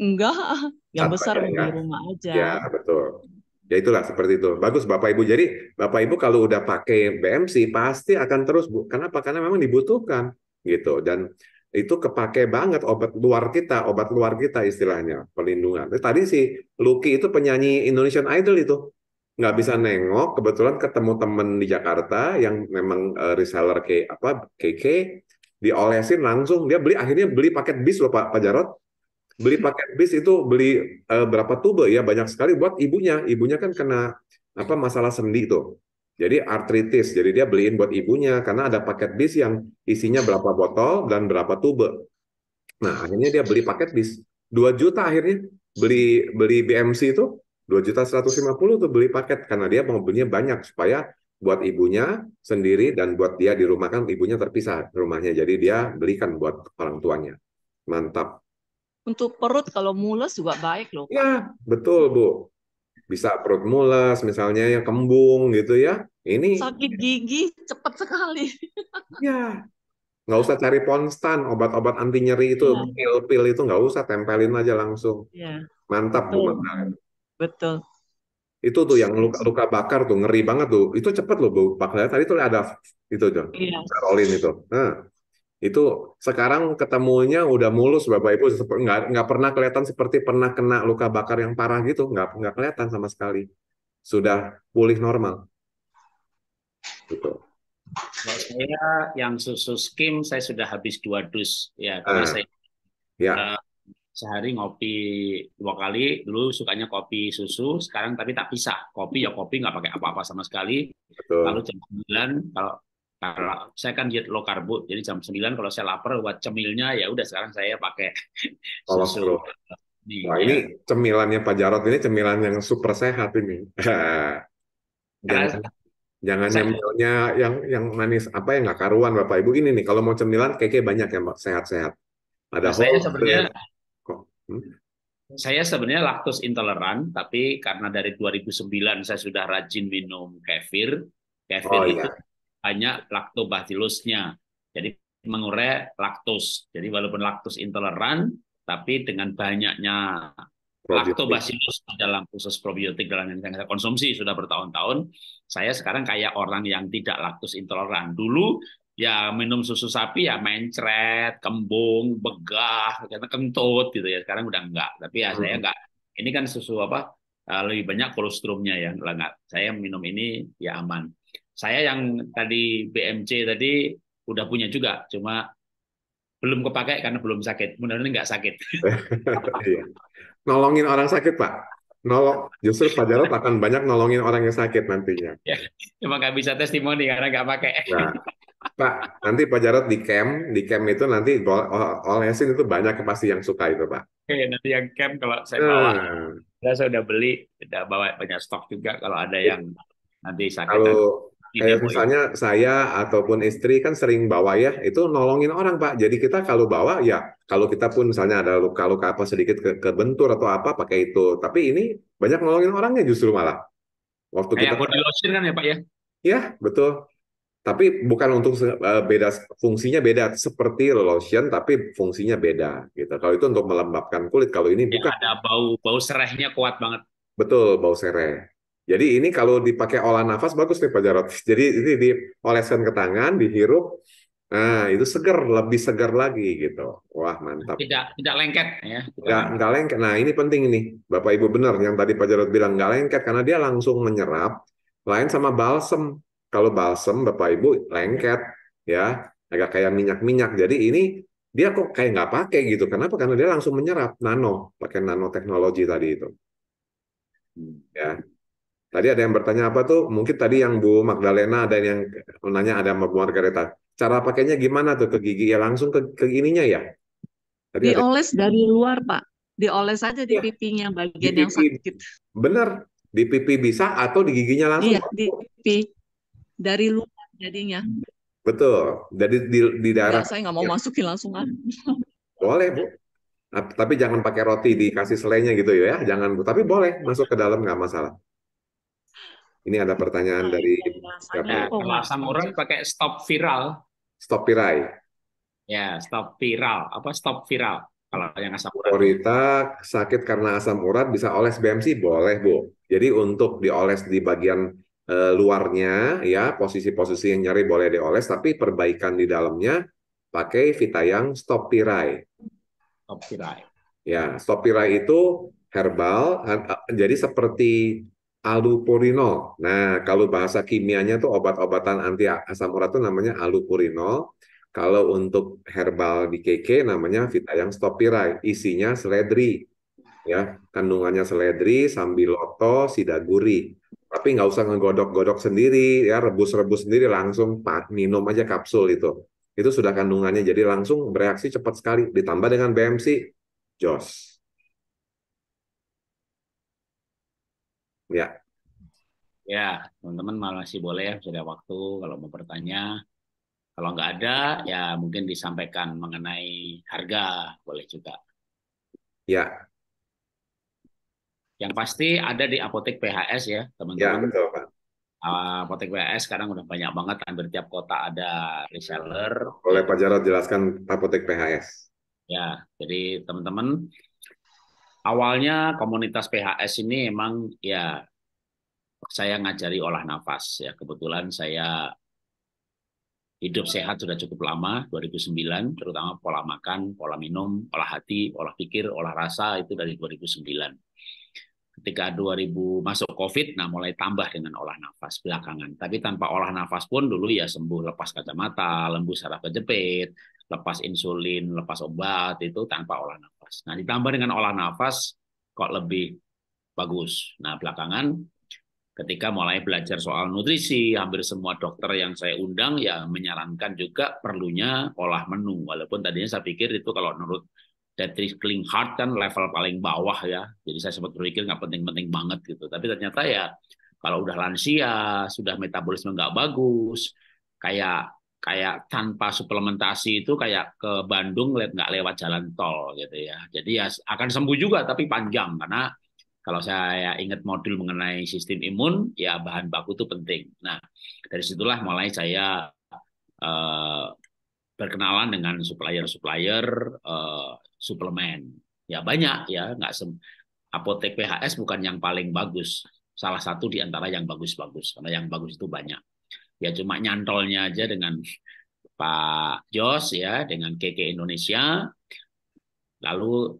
Speaker 4: Enggak, yang besar ya, beli ya. rumah aja. Ya,
Speaker 2: betul. Ya itulah seperti itu. Bagus Bapak Ibu. Jadi Bapak Ibu kalau udah pakai BMC pasti akan terus Bu. Kenapa? Karena memang dibutuhkan gitu. Dan itu kepake banget obat luar kita, obat luar kita istilahnya, pelindungan Tadi si Lucky itu penyanyi Indonesian Idol itu nggak bisa nengok, kebetulan ketemu temen di Jakarta yang memang eh, reseller ke apa KK diolesin langsung dia beli akhirnya beli paket bis loh Pak Pak Jarot beli paket bis itu beli uh, berapa tube ya banyak sekali buat ibunya. Ibunya kan kena apa masalah sendi itu Jadi artritis. Jadi dia beliin buat ibunya karena ada paket bis yang isinya berapa botol dan berapa tube. Nah, akhirnya dia beli paket bis 2 juta akhirnya beli beli BMC itu dua juta 150 tuh beli paket karena dia mau belinya banyak supaya buat ibunya sendiri dan buat dia di rumah kan ibunya terpisah rumahnya jadi dia belikan buat orang tuanya. Mantap
Speaker 4: untuk perut kalau mules juga baik loh. Ya,
Speaker 2: betul Bu. Bisa perut mules misalnya yang kembung gitu ya. Ini
Speaker 4: sakit gigi cepat sekali. Ya.
Speaker 2: Nggak usah cari ponstan, obat-obat anti nyeri itu, iya. pil-pil ya. itu nggak usah, tempelin aja langsung. Ya. Mantap, Betul. Bu. Betul. Itu tuh yang luka, luka bakar tuh, ngeri banget tuh. Itu cepet loh, Bu. Pak tadi tuh ada itu John. iya. rolin itu. Nah itu sekarang ketemunya udah mulus bapak ibu nggak nggak pernah kelihatan seperti pernah kena luka bakar yang parah gitu nggak nggak kelihatan sama sekali sudah pulih normal
Speaker 1: gitu saya yang susu skim saya sudah habis dua dus ya ah. karena uh, saya ya. Uh, sehari ngopi dua kali dulu sukanya kopi susu sekarang tapi tak pisah kopi ya kopi nggak pakai apa-apa sama sekali Betul. lalu jam 9 kalau kalau saya kan diet low karbo jadi jam 9 kalau saya lapar buat cemilnya ya udah sekarang saya pakai Tolong susu bro.
Speaker 2: Nah, ini cemilannya Pak Jarot ini cemilan yang super sehat ini jangan jangan nyemilnya yang yang manis apa yang nggak karuan Bapak Ibu ini nih kalau mau cemilan keke banyak ya Pak sehat-sehat ada nah, saya sebenarnya kok hmm?
Speaker 1: saya sebenarnya laktos intoleran, tapi karena dari 2009 saya sudah rajin minum kefir. Kefir oh, itu iya banyak lactobacillusnya. Jadi mengurai laktos. Jadi walaupun laktos intoleran, tapi dengan banyaknya lactobacillus dalam khusus probiotik dalam yang saya konsumsi sudah bertahun-tahun, saya sekarang kayak orang yang tidak laktos intoleran. Dulu ya minum susu sapi ya mencret, kembung, begah, karena kentut gitu ya. Sekarang udah enggak. Tapi ya hmm. saya enggak. Ini kan susu apa? Eh, lebih banyak kolostrumnya ya enggak. Saya minum ini ya aman saya yang tadi BMC tadi udah punya juga, cuma belum kepakai karena belum sakit. Mudah-mudahan nggak sakit.
Speaker 2: Iya. nolongin orang sakit, Pak. Nolong, justru Pak Jarod akan banyak nolongin orang yang sakit nantinya. Ya,
Speaker 1: cuma nggak bisa testimoni karena nggak pakai. Nah, Pak,
Speaker 2: nanti Pak Jarod di camp, di camp itu nanti olesin itu banyak pasti yang suka itu, Pak.
Speaker 1: Oke, nanti yang camp kalau saya nah. bawa, nah. saya sudah beli, sudah bawa banyak stok juga kalau ada yang nanti sakit. Kalau Kayak ya? misalnya
Speaker 2: saya ataupun istri kan sering bawa ya, itu nolongin orang Pak. Jadi kita kalau bawa ya, kalau kita pun misalnya ada luka-luka apa sedikit ke kebentur atau apa pakai itu. Tapi ini banyak nolongin orangnya justru malah. Waktu kayak kita
Speaker 1: body lotion kan ya Pak ya?
Speaker 2: Ya, betul. Tapi bukan untuk e, beda fungsinya beda seperti lotion tapi fungsinya beda gitu. Kalau itu untuk melembabkan kulit,
Speaker 1: kalau ini ya, bukan. Ada bau bau serehnya kuat banget.
Speaker 2: Betul, bau sereh. Jadi ini kalau dipakai olah nafas bagus nih Pak Jarot. Jadi ini dioleskan ke tangan, dihirup. Nah, itu seger, lebih seger lagi gitu. Wah, mantap.
Speaker 1: Tidak tidak lengket ya. Tidak, enggak lengket.
Speaker 2: Nah, ini penting ini. Bapak Ibu benar yang tadi Pak Jarot bilang enggak lengket karena dia langsung menyerap. Lain sama balsem. Kalau balsem Bapak Ibu lengket ya, agak kayak minyak-minyak. Jadi ini dia kok kayak nggak pakai gitu. Kenapa? Karena dia langsung menyerap nano, pakai nanoteknologi tadi itu. Hmm. Ya. Tadi ada yang bertanya apa tuh? Mungkin tadi yang Bu Magdalena ada yang nanya ada Bu Margareta. Cara pakainya gimana tuh ke gigi ya langsung ke ke ininya ya? Tadi dioles
Speaker 4: ada... dari luar pak, dioles aja di ya. pipinya bagian di pipi. yang
Speaker 2: sakit. Bener, di pipi bisa atau di giginya langsung? Iya
Speaker 4: di pipi dari luar jadinya.
Speaker 2: Betul, jadi di di iya, daerah. saya nggak mau ya. masukin langsung Boleh bu, tapi jangan pakai roti dikasih selainya gitu ya, jangan bu. Tapi boleh masuk ke dalam nggak masalah. Ini ada pertanyaan nah, dari siapa?
Speaker 1: asam urat pakai stop viral.
Speaker 2: Stop viral.
Speaker 1: Ya, stop viral. Apa stop viral? Kalau yang asam urat.
Speaker 2: Korita sakit karena asam urat bisa oles BMC boleh bu. Jadi untuk dioles di bagian e, luarnya ya posisi-posisi yang nyeri boleh dioles, tapi perbaikan di dalamnya pakai Vitayang Stop Pirai. Stop Pirai. Ya, Stop Pirai itu herbal, eh, jadi seperti alupurinol. Nah, kalau bahasa kimianya tuh obat-obatan anti asam urat tuh namanya alupurinol. Kalau untuk herbal di KK namanya Vitayang Stopirai, isinya seledri. Ya, kandungannya seledri, sambiloto, sidaguri. Tapi nggak usah ngegodok-godok sendiri, ya rebus-rebus sendiri langsung pak minum aja kapsul itu. Itu sudah kandungannya, jadi langsung bereaksi cepat sekali. Ditambah dengan BMC, jos.
Speaker 1: Ya. Ya, teman-teman masih boleh ya, sudah waktu kalau mau bertanya. Kalau nggak ada, ya mungkin disampaikan mengenai harga, boleh juga. Ya. Yang pasti ada di apotek PHS ya, ya, teman-teman. Ya, betul, Pak. Ah, apotek PHS sekarang udah banyak banget, hampir tiap kota ada reseller.
Speaker 2: Oleh Pak Jarod jelaskan apotek PHS.
Speaker 1: Ya, jadi teman-teman, awalnya komunitas PHS ini emang ya saya ngajari olah nafas ya kebetulan saya hidup sehat sudah cukup lama 2009 terutama pola makan pola minum pola hati olah pikir olah rasa itu dari 2009 ketika 2000 masuk COVID, nah mulai tambah dengan olah nafas belakangan. Tapi tanpa olah nafas pun dulu ya sembuh lepas kacamata, lembu saraf kejepit, lepas insulin, lepas obat itu tanpa olah nafas nafas. Nah, ditambah dengan olah nafas kok lebih bagus. Nah, belakangan ketika mulai belajar soal nutrisi, hampir semua dokter yang saya undang ya menyarankan juga perlunya olah menu. Walaupun tadinya saya pikir itu kalau menurut Dietrich Klinghardt kan level paling bawah ya. Jadi saya sempat berpikir nggak penting-penting banget gitu. Tapi ternyata ya kalau udah lansia, sudah metabolisme nggak bagus, kayak kayak tanpa suplementasi itu kayak ke Bandung nggak lewat jalan tol gitu ya. Jadi ya akan sembuh juga tapi panjang karena kalau saya ingat modul mengenai sistem imun ya bahan baku itu penting. Nah dari situlah mulai saya uh, berkenalan dengan supplier-supplier uh, suplemen. Ya banyak ya nggak sem apotek PHS bukan yang paling bagus. Salah satu di antara yang bagus-bagus karena yang bagus itu banyak ya cuma nyantolnya aja dengan Pak Jos ya dengan KK Indonesia lalu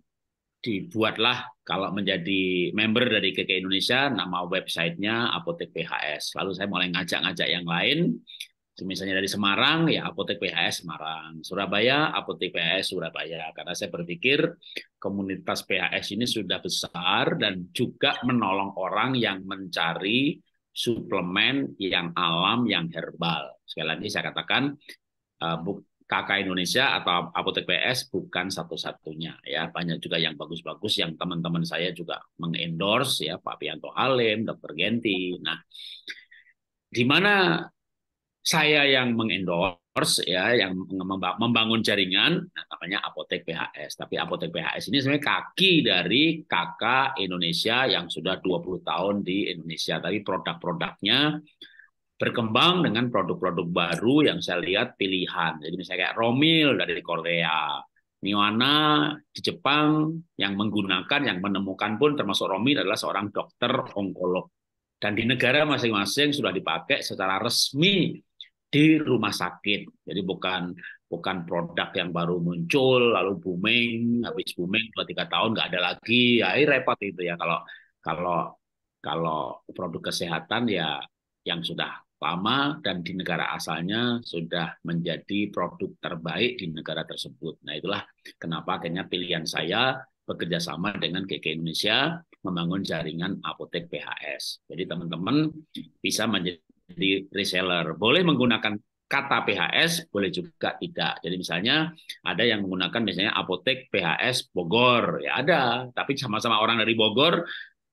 Speaker 1: dibuatlah kalau menjadi member dari KK Indonesia nama websitenya Apotek PHS lalu saya mulai ngajak-ngajak yang lain misalnya dari Semarang ya Apotek PHS Semarang, Surabaya Apotek PHS Surabaya karena saya berpikir komunitas PHS ini sudah besar dan juga menolong orang yang mencari suplemen yang alam, yang herbal. Sekali lagi saya katakan KK eh, Indonesia atau apotek PS bukan satu-satunya ya. Banyak juga yang bagus-bagus yang teman-teman saya juga mengendorse ya Pak Pianto Halim, Dr. Genti. Nah, di mana saya yang mengendorse pers ya yang membangun jaringan nah, namanya apotek PHS. Tapi apotek PHS ini sebenarnya kaki dari kakak Indonesia yang sudah 20 tahun di Indonesia. Tapi produk-produknya berkembang dengan produk-produk baru yang saya lihat pilihan. Jadi misalnya kayak Romil dari Korea, Niwana di Jepang yang menggunakan, yang menemukan pun termasuk Romil adalah seorang dokter onkolog. Dan di negara masing-masing sudah dipakai secara resmi di rumah sakit. Jadi bukan bukan produk yang baru muncul lalu booming, habis booming dua tiga tahun nggak ada lagi. Ya repot itu ya kalau kalau kalau produk kesehatan ya yang sudah lama dan di negara asalnya sudah menjadi produk terbaik di negara tersebut. Nah itulah kenapa akhirnya pilihan saya bekerja sama dengan GK Indonesia membangun jaringan apotek PHS. Jadi teman-teman bisa menjadi di reseller. Boleh menggunakan kata PHS, boleh juga tidak. Jadi misalnya ada yang menggunakan misalnya apotek PHS Bogor, ya ada. Tapi sama-sama orang dari Bogor,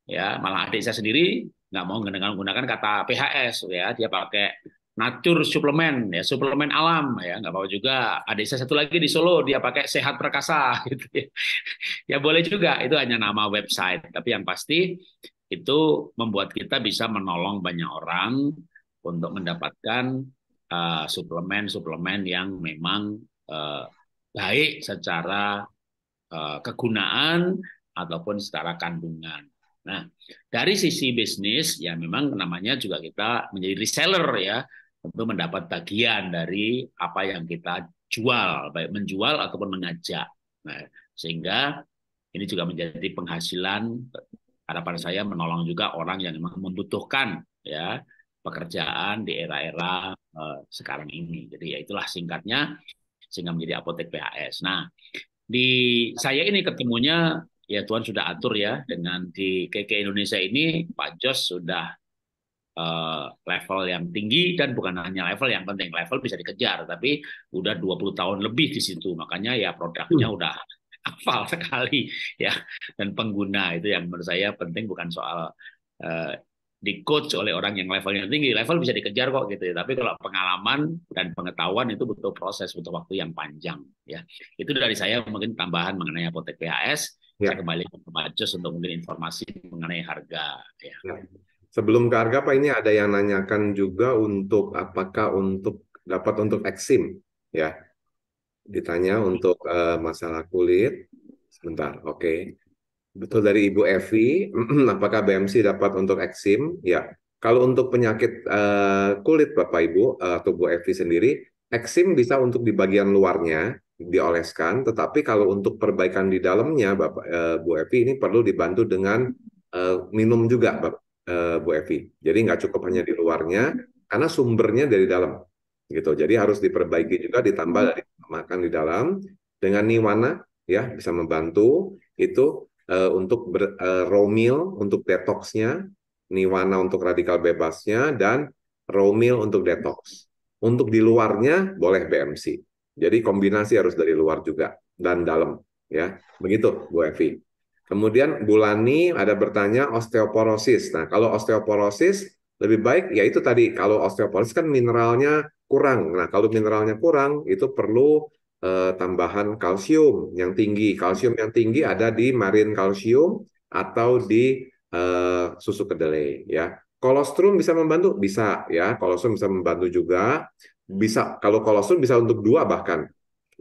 Speaker 1: ya malah adik saya sendiri nggak mau menggunakan kata PHS, ya dia pakai natur suplemen ya suplemen alam ya nggak apa-apa juga ada saya satu lagi di Solo dia pakai sehat perkasa gitu ya. ya boleh juga itu hanya nama website tapi yang pasti itu membuat kita bisa menolong banyak orang untuk mendapatkan uh, suplemen-suplemen uh, yang memang uh, baik secara uh, kegunaan ataupun secara kandungan. Nah, dari sisi bisnis ya memang namanya juga kita menjadi reseller ya, untuk mendapat bagian dari apa yang kita jual, baik menjual ataupun mengajak. Nah, sehingga ini juga menjadi penghasilan harapan saya menolong juga orang yang memang membutuhkan ya pekerjaan di era-era eh, sekarang ini. Jadi ya itulah singkatnya sehingga menjadi apotek PHS. Nah, di saya ini ketemunya ya Tuhan sudah atur ya dengan di KK Indonesia ini Pak Jos sudah uh, level yang tinggi dan bukan hanya level yang penting level bisa dikejar tapi udah 20 tahun lebih di situ makanya ya produknya hmm. udah hafal sekali ya dan pengguna itu yang menurut saya penting bukan soal uh, di coach oleh orang yang levelnya tinggi level bisa dikejar kok gitu ya tapi kalau pengalaman dan pengetahuan itu butuh proses butuh waktu yang panjang ya itu dari saya mungkin tambahan mengenai apotek PHS ya. saya kembali ke pembaca untuk mungkin informasi mengenai harga ya. ya.
Speaker 2: sebelum ke harga Pak ini ada yang nanyakan juga untuk apakah untuk dapat untuk eksim ya ditanya untuk uh, masalah kulit sebentar oke okay. Betul dari Ibu Evi, apakah BMC dapat untuk eksim? Ya, kalau untuk penyakit uh, kulit Bapak Ibu uh, atau Bu Evi sendiri, eksim bisa untuk di bagian luarnya dioleskan, tetapi kalau untuk perbaikan di dalamnya Bapak uh, Bu Evi ini perlu dibantu dengan uh, minum juga Bapak, uh, Bu Evi. Jadi nggak cukup hanya di luarnya, karena sumbernya dari dalam gitu. Jadi harus diperbaiki juga ditambah hmm. dari makan di dalam dengan niwana ya bisa membantu itu uh, untuk ber, uh, raw meal untuk detoxnya, niwana untuk radikal bebasnya, dan raw meal untuk detox. Untuk di luarnya boleh BMC. Jadi kombinasi harus dari luar juga dan dalam ya. Begitu Bu Evi. Kemudian Bulani ada bertanya osteoporosis. Nah, kalau osteoporosis lebih baik ya itu tadi kalau osteoporosis kan mineralnya kurang. Nah, kalau mineralnya kurang itu perlu eh, tambahan kalsium yang tinggi. Kalsium yang tinggi ada di marin kalsium atau di eh, susu kedelai ya. Kolostrum bisa membantu? Bisa ya. Kolostrum bisa membantu juga. Hmm. Bisa kalau kolostrum bisa untuk dua bahkan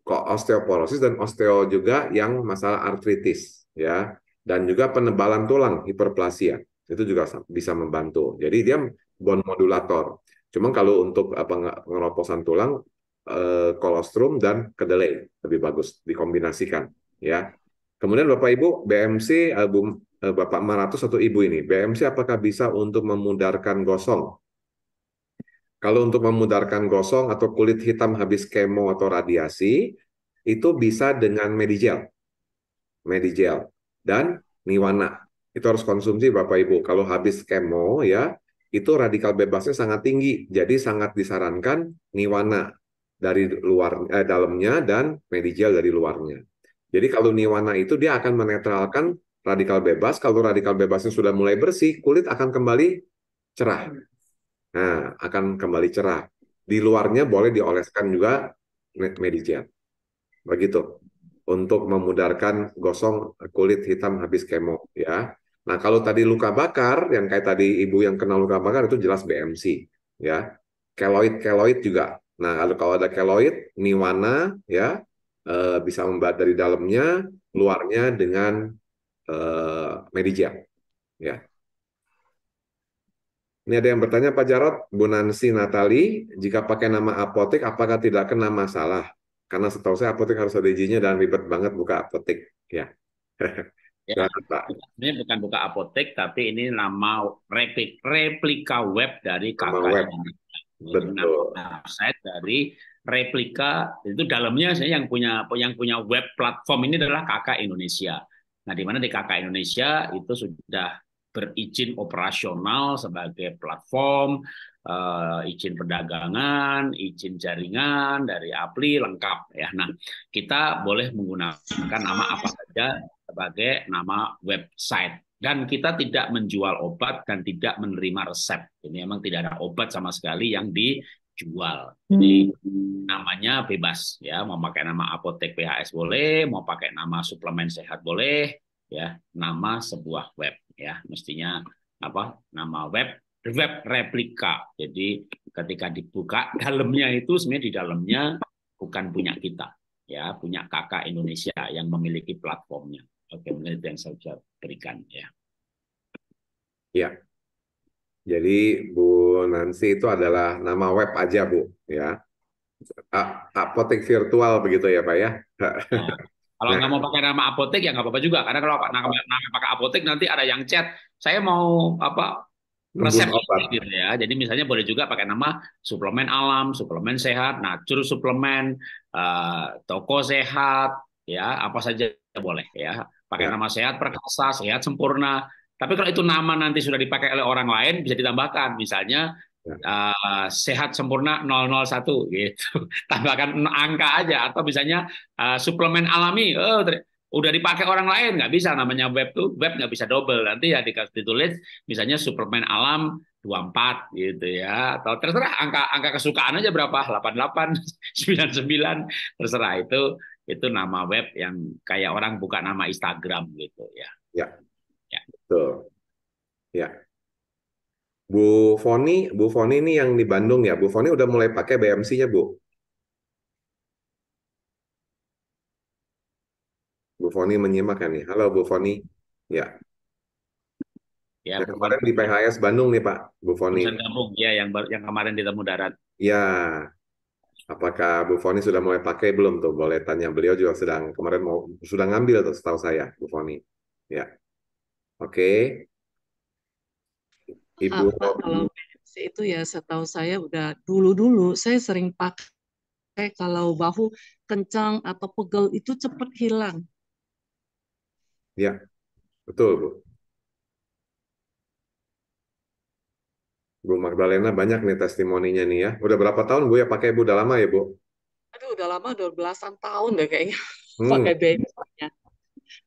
Speaker 2: osteoporosis dan osteo juga yang masalah artritis ya dan juga penebalan tulang hiperplasia itu juga bisa membantu. Jadi dia bone modulator. Cuman kalau untuk eh, pengeroposan tulang Eh, kolostrum dan kedelai lebih bagus dikombinasikan ya. Kemudian Bapak Ibu BMC album eh, Bapak 400 atau Ibu ini BMC apakah bisa untuk memudarkan gosong? Kalau untuk memudarkan gosong atau kulit hitam habis kemo atau radiasi itu bisa dengan medigel. Medigel dan niwana. Itu harus konsumsi Bapak Ibu. Kalau habis kemo ya, itu radikal bebasnya sangat tinggi. Jadi sangat disarankan niwana dari luar eh, dalamnya dan medigel dari luarnya. Jadi kalau niwana itu dia akan menetralkan radikal bebas. Kalau radikal bebasnya sudah mulai bersih, kulit akan kembali cerah. Nah, akan kembali cerah. Di luarnya boleh dioleskan juga net medigel. Begitu. Untuk memudarkan gosong kulit hitam habis kemo ya. Nah, kalau tadi luka bakar yang kayak tadi ibu yang kenal luka bakar itu jelas BMC ya. Keloid keloid juga Nah, kalau kalau ada keloid, niwana ya e, bisa membuat dari dalamnya, luarnya dengan e, Ya. Ini ada yang bertanya Pak Jarot, Bu Nansi Natali, jika pakai nama apotek apakah tidak kena masalah? Karena setahu saya apotek harus ada izinnya dan ribet banget buka apotek, ya. Ya,
Speaker 1: ini bukan buka apotek, tapi ini nama replika web dari kakak. Nama web website nah, nah, dari replika itu dalamnya saya yang punya yang punya web platform ini adalah KK Indonesia. Nah, di mana di KK Indonesia itu sudah berizin operasional sebagai platform, uh, izin perdagangan, izin jaringan dari APLI lengkap ya. Nah, kita boleh menggunakan nama apa saja sebagai nama website dan kita tidak menjual obat dan tidak menerima resep. Ini memang tidak ada obat sama sekali yang dijual. Jadi hmm. namanya bebas ya, mau pakai nama apotek PHS boleh, mau pakai nama suplemen sehat boleh, ya, nama sebuah web ya, mestinya apa? Nama web web replika. Jadi ketika dibuka dalamnya itu sebenarnya di dalamnya bukan punya kita, ya, punya kakak Indonesia yang memiliki platformnya. Oke itu yang saya berikan ya.
Speaker 2: Ya. Jadi Bu Nancy itu adalah nama web aja Bu ya. apotek virtual begitu ya Pak ya. Nah,
Speaker 1: kalau nah. nggak mau pakai nama apotek ya nggak apa-apa juga karena kalau nama, nama pakai apotek nanti ada yang chat saya mau apa resep obat. gitu ya. Jadi misalnya boleh juga pakai nama suplemen alam, suplemen sehat, natur suplemen, uh, toko sehat, ya apa saja boleh ya. Pakai ya. nama sehat perkasa, sehat sempurna. Tapi kalau itu nama nanti sudah dipakai oleh orang lain bisa ditambahkan misalnya ya. uh, sehat sempurna 001 gitu. Tambahkan angka aja atau misalnya uh, suplemen alami oh, udah dipakai orang lain nggak bisa namanya web tuh web nggak bisa double nanti ya dikasih ditulis misalnya suplemen alam 24 gitu ya atau terserah angka angka kesukaan aja berapa 88 99 terserah itu itu nama web yang kayak orang buka nama Instagram gitu ya.
Speaker 2: Ya. Ya. Betul. Ya. Bu Foni, Bu Foni ini yang di Bandung ya. Bu Foni udah mulai pakai BMC-nya, Bu. Bu Foni menyimak ya nih. Halo Bu Foni. Ya. Ya, ya kemarin di PHS Bandung nih Pak, Bu Foni. Bandung ya
Speaker 1: yang yang kemarin di Temu Darat.
Speaker 2: Ya, Apakah Bu Foni sudah mulai pakai belum tuh? Boleh tanya beliau juga sedang kemarin mau sudah ngambil atau setahu saya Bu Foni. Ya. Oke. Okay. Ibu Apa, kalau
Speaker 4: itu ya setahu saya udah dulu-dulu saya sering pakai kalau bahu kencang atau pegel itu cepat hilang. Ya.
Speaker 2: Betul, Bu. Bu Magdalena banyak nih testimoninya nih ya. Udah berapa tahun Bu ya pakai Bu? Udah lama ya Bu?
Speaker 4: Aduh udah lama, udah belasan tahun deh kayaknya hmm. pakai bensinnya.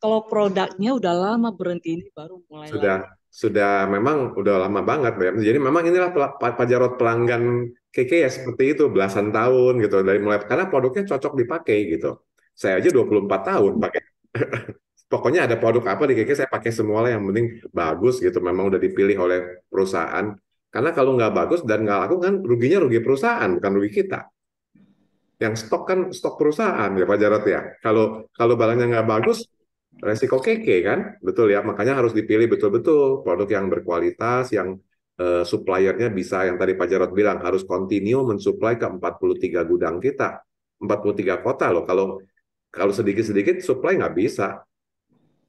Speaker 4: Kalau produknya udah lama berhenti ini baru mulai Sudah
Speaker 2: lama. sudah memang udah lama banget ya. Jadi memang inilah pajarot pelanggan KK ya seperti itu belasan tahun gitu dari mulai karena produknya cocok dipakai gitu. Saya aja 24 tahun pakai pokoknya ada produk apa di KK saya pakai semua lah yang penting bagus gitu memang udah dipilih oleh perusahaan karena kalau nggak bagus dan nggak laku kan ruginya rugi perusahaan, bukan rugi kita. Yang stok kan stok perusahaan ya Pak Jarot ya. Kalau kalau barangnya nggak bagus, resiko keke kan, betul ya. Makanya harus dipilih betul-betul produk yang berkualitas, yang uh, suppliernya bisa yang tadi Pak Jarot bilang harus kontinu mensuplai ke 43 gudang kita, 43 kota loh. Kalau kalau sedikit-sedikit supply nggak bisa.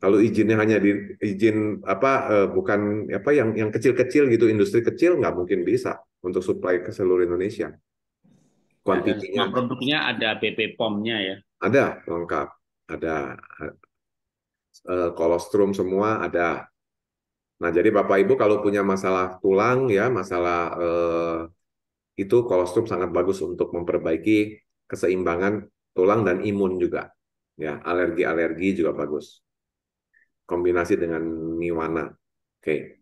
Speaker 2: Kalau izinnya hanya di izin apa uh, bukan apa yang yang kecil-kecil gitu industri kecil nggak mungkin bisa untuk supply ke seluruh Indonesia. Kuantitinya. Ada,
Speaker 1: produknya ada BP POM-nya ya.
Speaker 2: Ada lengkap. Ada uh, kolostrum semua ada. Nah, jadi Bapak Ibu kalau punya masalah tulang ya, masalah uh, itu kolostrum sangat bagus untuk memperbaiki keseimbangan tulang dan imun juga. Ya, alergi-alergi juga bagus kombinasi dengan Niwana. Oke.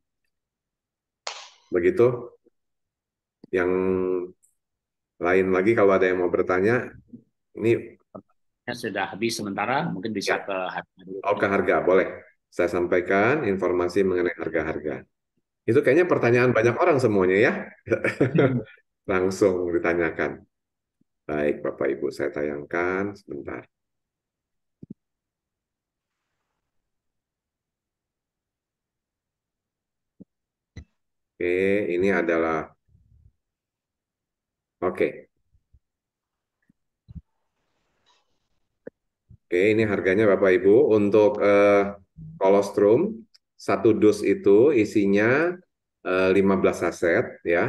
Speaker 2: Begitu. Yang lain lagi kalau ada yang mau bertanya, ini
Speaker 1: ya, sudah habis sementara, mungkin bisa ya. ke harga. Oh, ke harga,
Speaker 2: boleh. Saya sampaikan informasi mengenai harga-harga. Itu kayaknya pertanyaan banyak orang semuanya ya. Langsung ditanyakan. Baik, Bapak Ibu, saya tayangkan sebentar. Oke, ini adalah Oke. Oke, ini harganya Bapak Ibu untuk uh, kolostrum satu dus itu isinya uh, eh, 15 saset ya.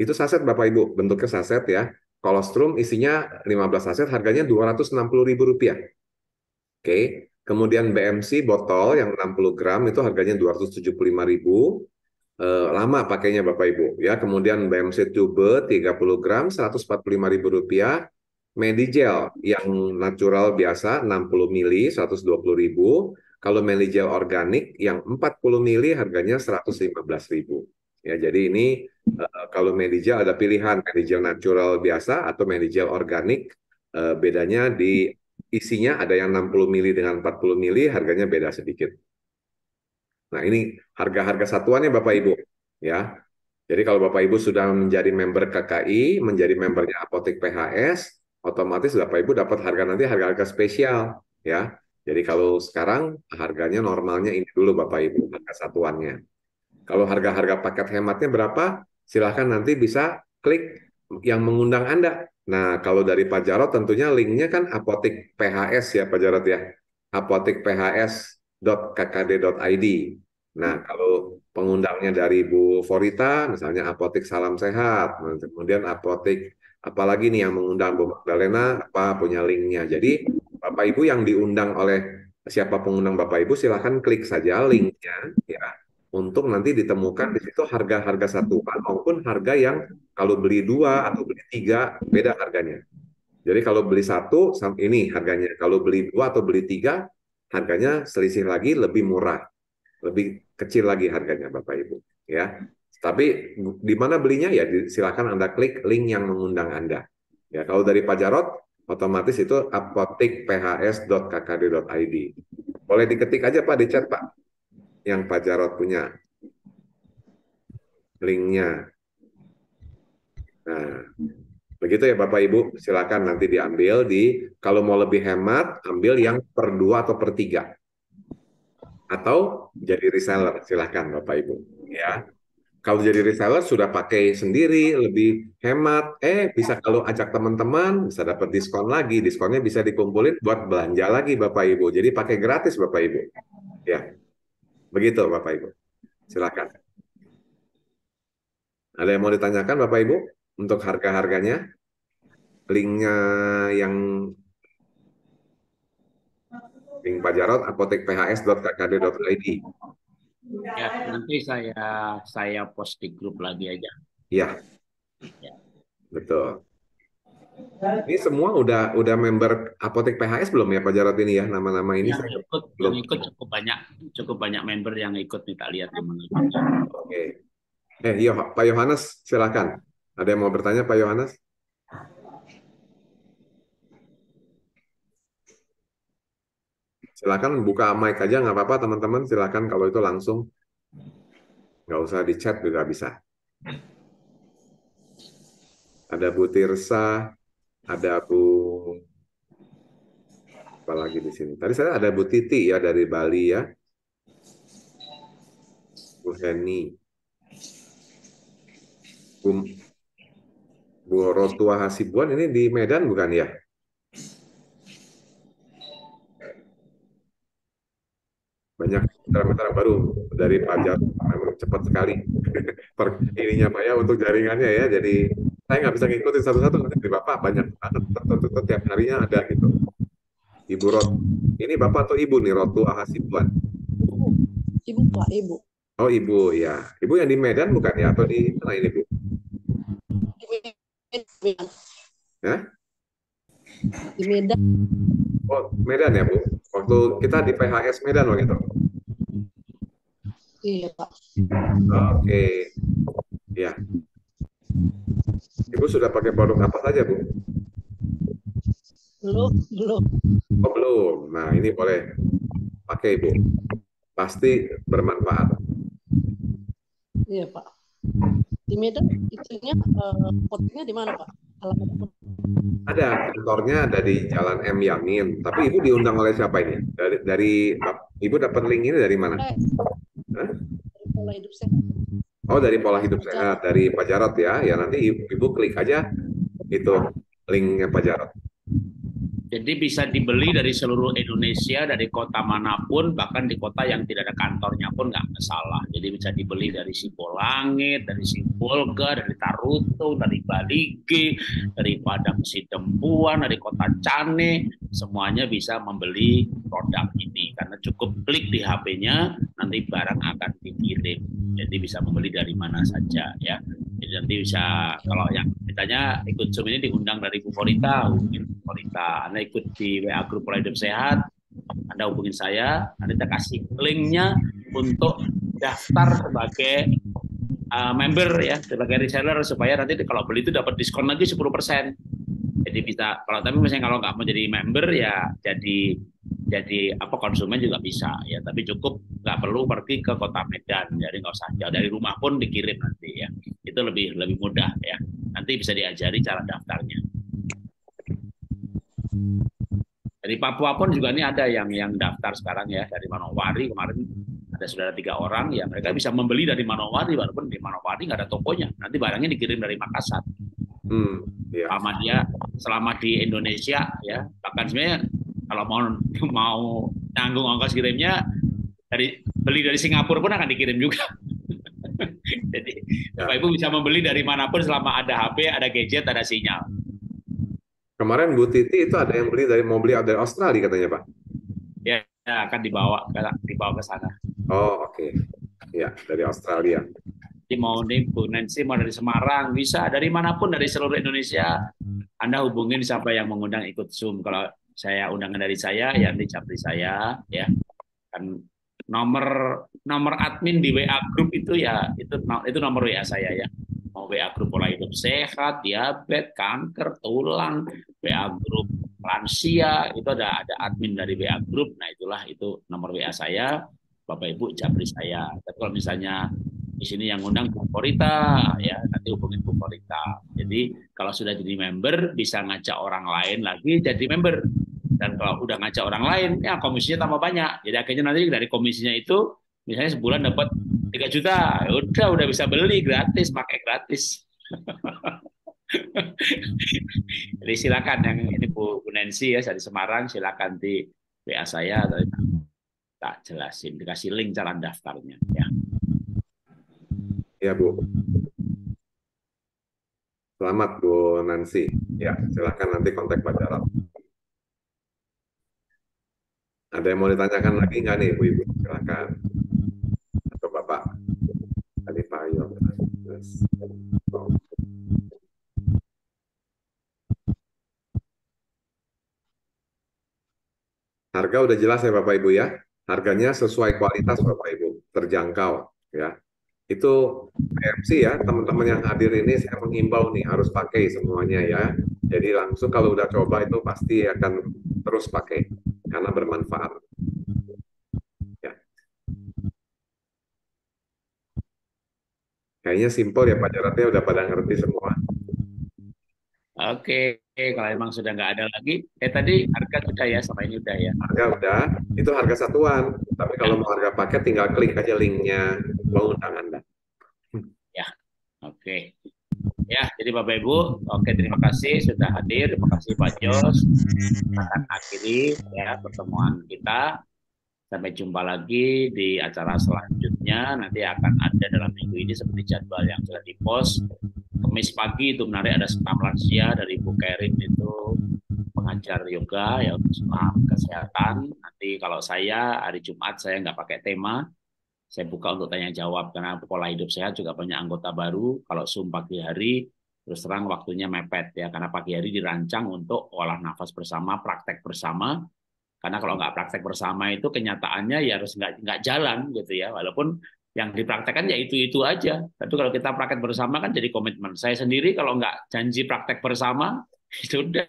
Speaker 2: Itu saset Bapak Ibu, bentuknya saset ya. Kolostrum isinya 15 saset harganya Rp260.000. Oke. Kemudian BMC botol yang 60 gram itu harganya 275.000 eh, lama pakainya Bapak Ibu ya. Kemudian BMC tube 30 gram ribu rupiah Medigel yang natural biasa 60 mili ribu kalau Medigel organik yang 40 mili harganya ribu Ya, jadi ini eh, kalau Medigel ada pilihan Medigel natural biasa atau Medigel organik eh, bedanya di isinya ada yang 60 mili dengan 40 mili harganya beda sedikit. Nah, ini harga-harga satuannya Bapak Ibu ya. Jadi kalau Bapak Ibu sudah menjadi member KKI, menjadi membernya Apotek PHS, otomatis Bapak Ibu dapat harga nanti harga-harga spesial ya. Jadi kalau sekarang harganya normalnya ini dulu Bapak Ibu harga satuannya. Kalau harga-harga paket hematnya berapa? Silahkan nanti bisa klik yang mengundang Anda. Nah, kalau dari Pak Jarot tentunya linknya kan apotek PHS ya Pak Jarot ya. Apotek PHS www.kkd.id. Nah, hmm. kalau pengundangnya dari Bu Forita, misalnya Apotek Salam Sehat, kemudian Apotek, apalagi nih yang mengundang Bu Magdalena, apa punya linknya. Jadi Bapak Ibu yang diundang oleh siapa pengundang Bapak Ibu, silahkan klik saja linknya, ya untuk nanti ditemukan di situ harga-harga satuan maupun harga yang kalau beli dua atau beli tiga beda harganya. Jadi kalau beli satu ini harganya, kalau beli dua atau beli tiga harganya selisih lagi lebih murah, lebih kecil lagi harganya Bapak Ibu, ya. Tapi di mana belinya ya silakan Anda klik link yang mengundang Anda. Ya, kalau dari Pak Jarot otomatis itu apotekphs.kkd.id. Boleh diketik aja Pak di chat Pak yang Pak Jarot punya linknya. Nah, Begitu ya Bapak Ibu, silakan nanti diambil di kalau mau lebih hemat ambil yang per dua atau per tiga atau jadi reseller silakan Bapak Ibu ya. Kalau jadi reseller sudah pakai sendiri lebih hemat, eh bisa kalau ajak teman-teman bisa dapat diskon lagi, diskonnya bisa dikumpulin buat belanja lagi Bapak Ibu. Jadi pakai gratis Bapak Ibu. Ya. Begitu Bapak Ibu. Silakan. Ada yang mau ditanyakan Bapak Ibu? untuk harga-harganya. Linknya yang link Pak Jarot, apotekphs.kkd.id.
Speaker 4: Ya,
Speaker 1: nanti saya saya post di grup lagi aja.
Speaker 2: Iya. Ya. Betul. Ini semua udah udah member Apotek PHS belum ya Pak Jarot ini ya nama-nama ini? Yang
Speaker 1: ikut, yang ikut cukup banyak cukup banyak member yang ikut nih tak lihat teman-teman. Oke.
Speaker 2: Okay. Eh, yo, iya, Pak Yohanes silakan. Ada yang mau bertanya Pak Yohanes? Silakan buka mic aja nggak apa-apa teman-teman. Silakan kalau itu langsung nggak usah di chat juga bisa. Ada Bu Tirsa, ada Bu lagi di sini. Tadi saya ada Bu Titi ya dari Bali ya. Bu Heni. Bu, Bu Rotua iya. Hasibuan ini di Medan bukan ya? Banyak mitra-mitra baru dari Pajak memang cepat sekali per ininya Pak ya untuk jaringannya ya. Jadi saya nggak bisa ngikutin satu-satu dari Bapak banyak banget tentu tiap harinya ada gitu. Ibu Rot, ini Bapak atau Ibu nih Rotu Ahasibuan?
Speaker 4: Ibu, Pak, Ibu.
Speaker 2: Oh Ibu ya, Ibu yang di Medan bukan ya atau di mana ini Bu? Hah? Di Medan. Oh, Medan ya, Bu? Waktu kita di PHS Medan waktu itu. Iya, Pak. Oke. Okay. Ya. Ibu sudah pakai produk apa saja, Bu?
Speaker 4: Belum, belum.
Speaker 2: Oh, belum. Nah, ini boleh pakai, Bu. Pasti bermanfaat.
Speaker 4: Iya, Pak di Medan itunya uh, eh, fotonya di mana Pak? Alamat
Speaker 2: ada kantornya ada di Jalan M Yamin, tapi ibu diundang oleh siapa ini? Dari, dari ibu dapat link ini dari mana? Eh, Dari
Speaker 1: pola hidup sehat.
Speaker 2: Oh dari pola hidup sehat dari Pak Jarot ya, ya nanti ibu, ibu klik aja itu linknya Pak Jarot.
Speaker 1: Jadi bisa dibeli dari seluruh Indonesia, dari kota manapun, bahkan di kota yang tidak ada kantornya pun nggak masalah. Jadi bisa dibeli dari Sibolangit, dari Sibolga, dari Taruto, dari Balige, dari Padang Sidempuan, dari kota Cane, semuanya bisa membeli produk ini. Karena cukup klik di HP-nya, nanti barang akan dikirim. Jadi bisa membeli dari mana saja ya. Jadi nanti bisa kalau yang ditanya ikut Zoom ini diundang dari Bu Forita, mungkin Anda ikut di WA grup Pola Hidup Sehat, Anda hubungin saya, nanti kita kasih linknya untuk daftar sebagai uh, member ya, sebagai reseller supaya nanti kalau beli itu dapat diskon lagi 10%. Jadi bisa kalau tapi misalnya kalau nggak mau jadi member ya jadi jadi apa konsumen juga bisa ya tapi cukup nggak perlu pergi ke kota Medan jadi nggak usah jauh dari rumah pun dikirim nanti ya itu lebih lebih mudah ya nanti bisa diajari cara daftarnya Dari Papua pun juga ini ada yang yang daftar sekarang ya dari Manowari kemarin ada saudara tiga orang ya mereka bisa membeli dari Manowari walaupun di Manowari nggak ada tokonya nanti barangnya dikirim dari Makassar. Hmm, iya. Selama dia selama di Indonesia ya bahkan sebenarnya kalau mau mau nanggung ongkos kirimnya dari beli dari Singapura pun akan dikirim juga. Jadi ya. Bapak Ibu bisa membeli dari manapun selama ada HP, ada gadget, ada sinyal.
Speaker 2: Kemarin Bu Titi itu ada yang beli dari mau beli dari Australia katanya Pak.
Speaker 1: Ya, ya akan dibawa ke dibawa ke sana. Oh oke, okay. ya dari Australia. Jadi mau nih Bu Nancy mau dari Semarang bisa dari manapun dari seluruh Indonesia. Anda hubungin siapa yang mengundang ikut Zoom. Kalau saya undangan dari saya ya nanti capri saya ya. Kan nomor nomor admin di WA grup itu ya itu itu nomor WA saya ya mau WA grup pola hidup sehat, diabetes, kanker, tulang, WA grup lansia, itu ada ada admin dari WA grup. Nah, itulah itu nomor WA saya, Bapak Ibu japri saya. Tapi kalau misalnya di sini yang undang Bu Korita ya nanti hubungin Bu Korita. Jadi kalau sudah jadi member bisa ngajak orang lain lagi jadi member. Dan kalau udah ngajak orang lain, ya komisinya tambah banyak. Jadi akhirnya nanti dari komisinya itu misalnya sebulan dapat 3 juta ya udah udah bisa beli gratis pakai gratis jadi silakan yang ini Bu, Bu Nancy ya dari Semarang silakan di WA saya atau tak jelasin dikasih link cara daftarnya ya ya Bu
Speaker 2: Selamat Bu Nancy. Ya, silakan nanti kontak Pak Jarot. Ada yang mau ditanyakan lagi nggak nih Bu Ibu? Silakan ke Bapak Ali Payo. Harga udah jelas ya Bapak Ibu ya. Harganya sesuai kualitas Bapak Ibu, terjangkau ya. Itu PMC ya, teman-teman yang hadir ini saya mengimbau nih harus pakai semuanya ya. Jadi langsung kalau udah coba itu pasti akan terus pakai karena bermanfaat. Kayaknya simpel ya pacarannya udah pada ngerti semua.
Speaker 1: Oke, kalau emang sudah nggak ada lagi, eh tadi harga sudah ya, sama ini udah ya.
Speaker 2: Harga udah, itu harga satuan. Tapi kalau mau harga paket, tinggal klik aja linknya,
Speaker 1: mau undang Anda. Ya, oke. Okay. Ya, jadi Bapak Ibu, oke terima kasih sudah hadir, terima kasih Pak Jos. Akan akhiri ya pertemuan kita. Sampai jumpa lagi di acara selanjutnya. Nanti akan ada dalam minggu ini seperti jadwal yang sudah dipost. kemis pagi itu menarik ada spam lansia dari Bu Kerin itu mengajar yoga ya untuk kesehatan. Nanti kalau saya hari Jumat saya nggak pakai tema, saya buka untuk tanya jawab karena pola hidup sehat juga banyak anggota baru. Kalau Zoom pagi hari terus terang waktunya mepet ya karena pagi hari dirancang untuk olah nafas bersama, praktek bersama, karena kalau nggak praktek bersama itu kenyataannya ya harus nggak nggak jalan gitu ya. Walaupun yang dipraktekkan ya itu itu aja. Tapi kalau kita praktek bersama kan jadi komitmen. Saya sendiri kalau nggak janji praktek bersama itu ya udah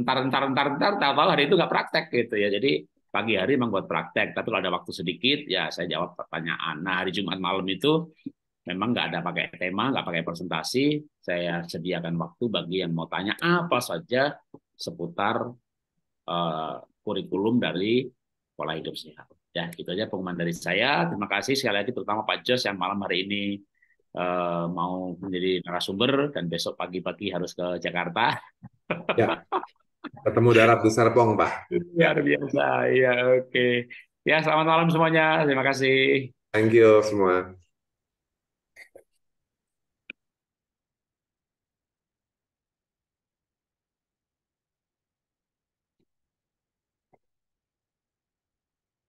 Speaker 1: entar entar entar entar ntar tahu hari itu nggak praktek gitu ya. Jadi pagi hari memang buat praktek. Tapi kalau ada waktu sedikit ya saya jawab pertanyaan. Nah hari Jumat malam itu memang nggak ada pakai tema, nggak pakai presentasi. Saya sediakan waktu bagi yang mau tanya apa saja seputar uh, kurikulum dari pola hidup sehat. Ya, itu aja pengumuman dari saya. Terima kasih sekali lagi terutama Pak Jos yang malam hari ini uh, mau menjadi narasumber dan besok pagi-pagi harus ke Jakarta. Ya.
Speaker 2: Ketemu darat di Serpong, Pak.
Speaker 1: Ya, biasa. Ya, oke. Okay. Ya, selamat malam semuanya. Terima kasih. Thank you semua.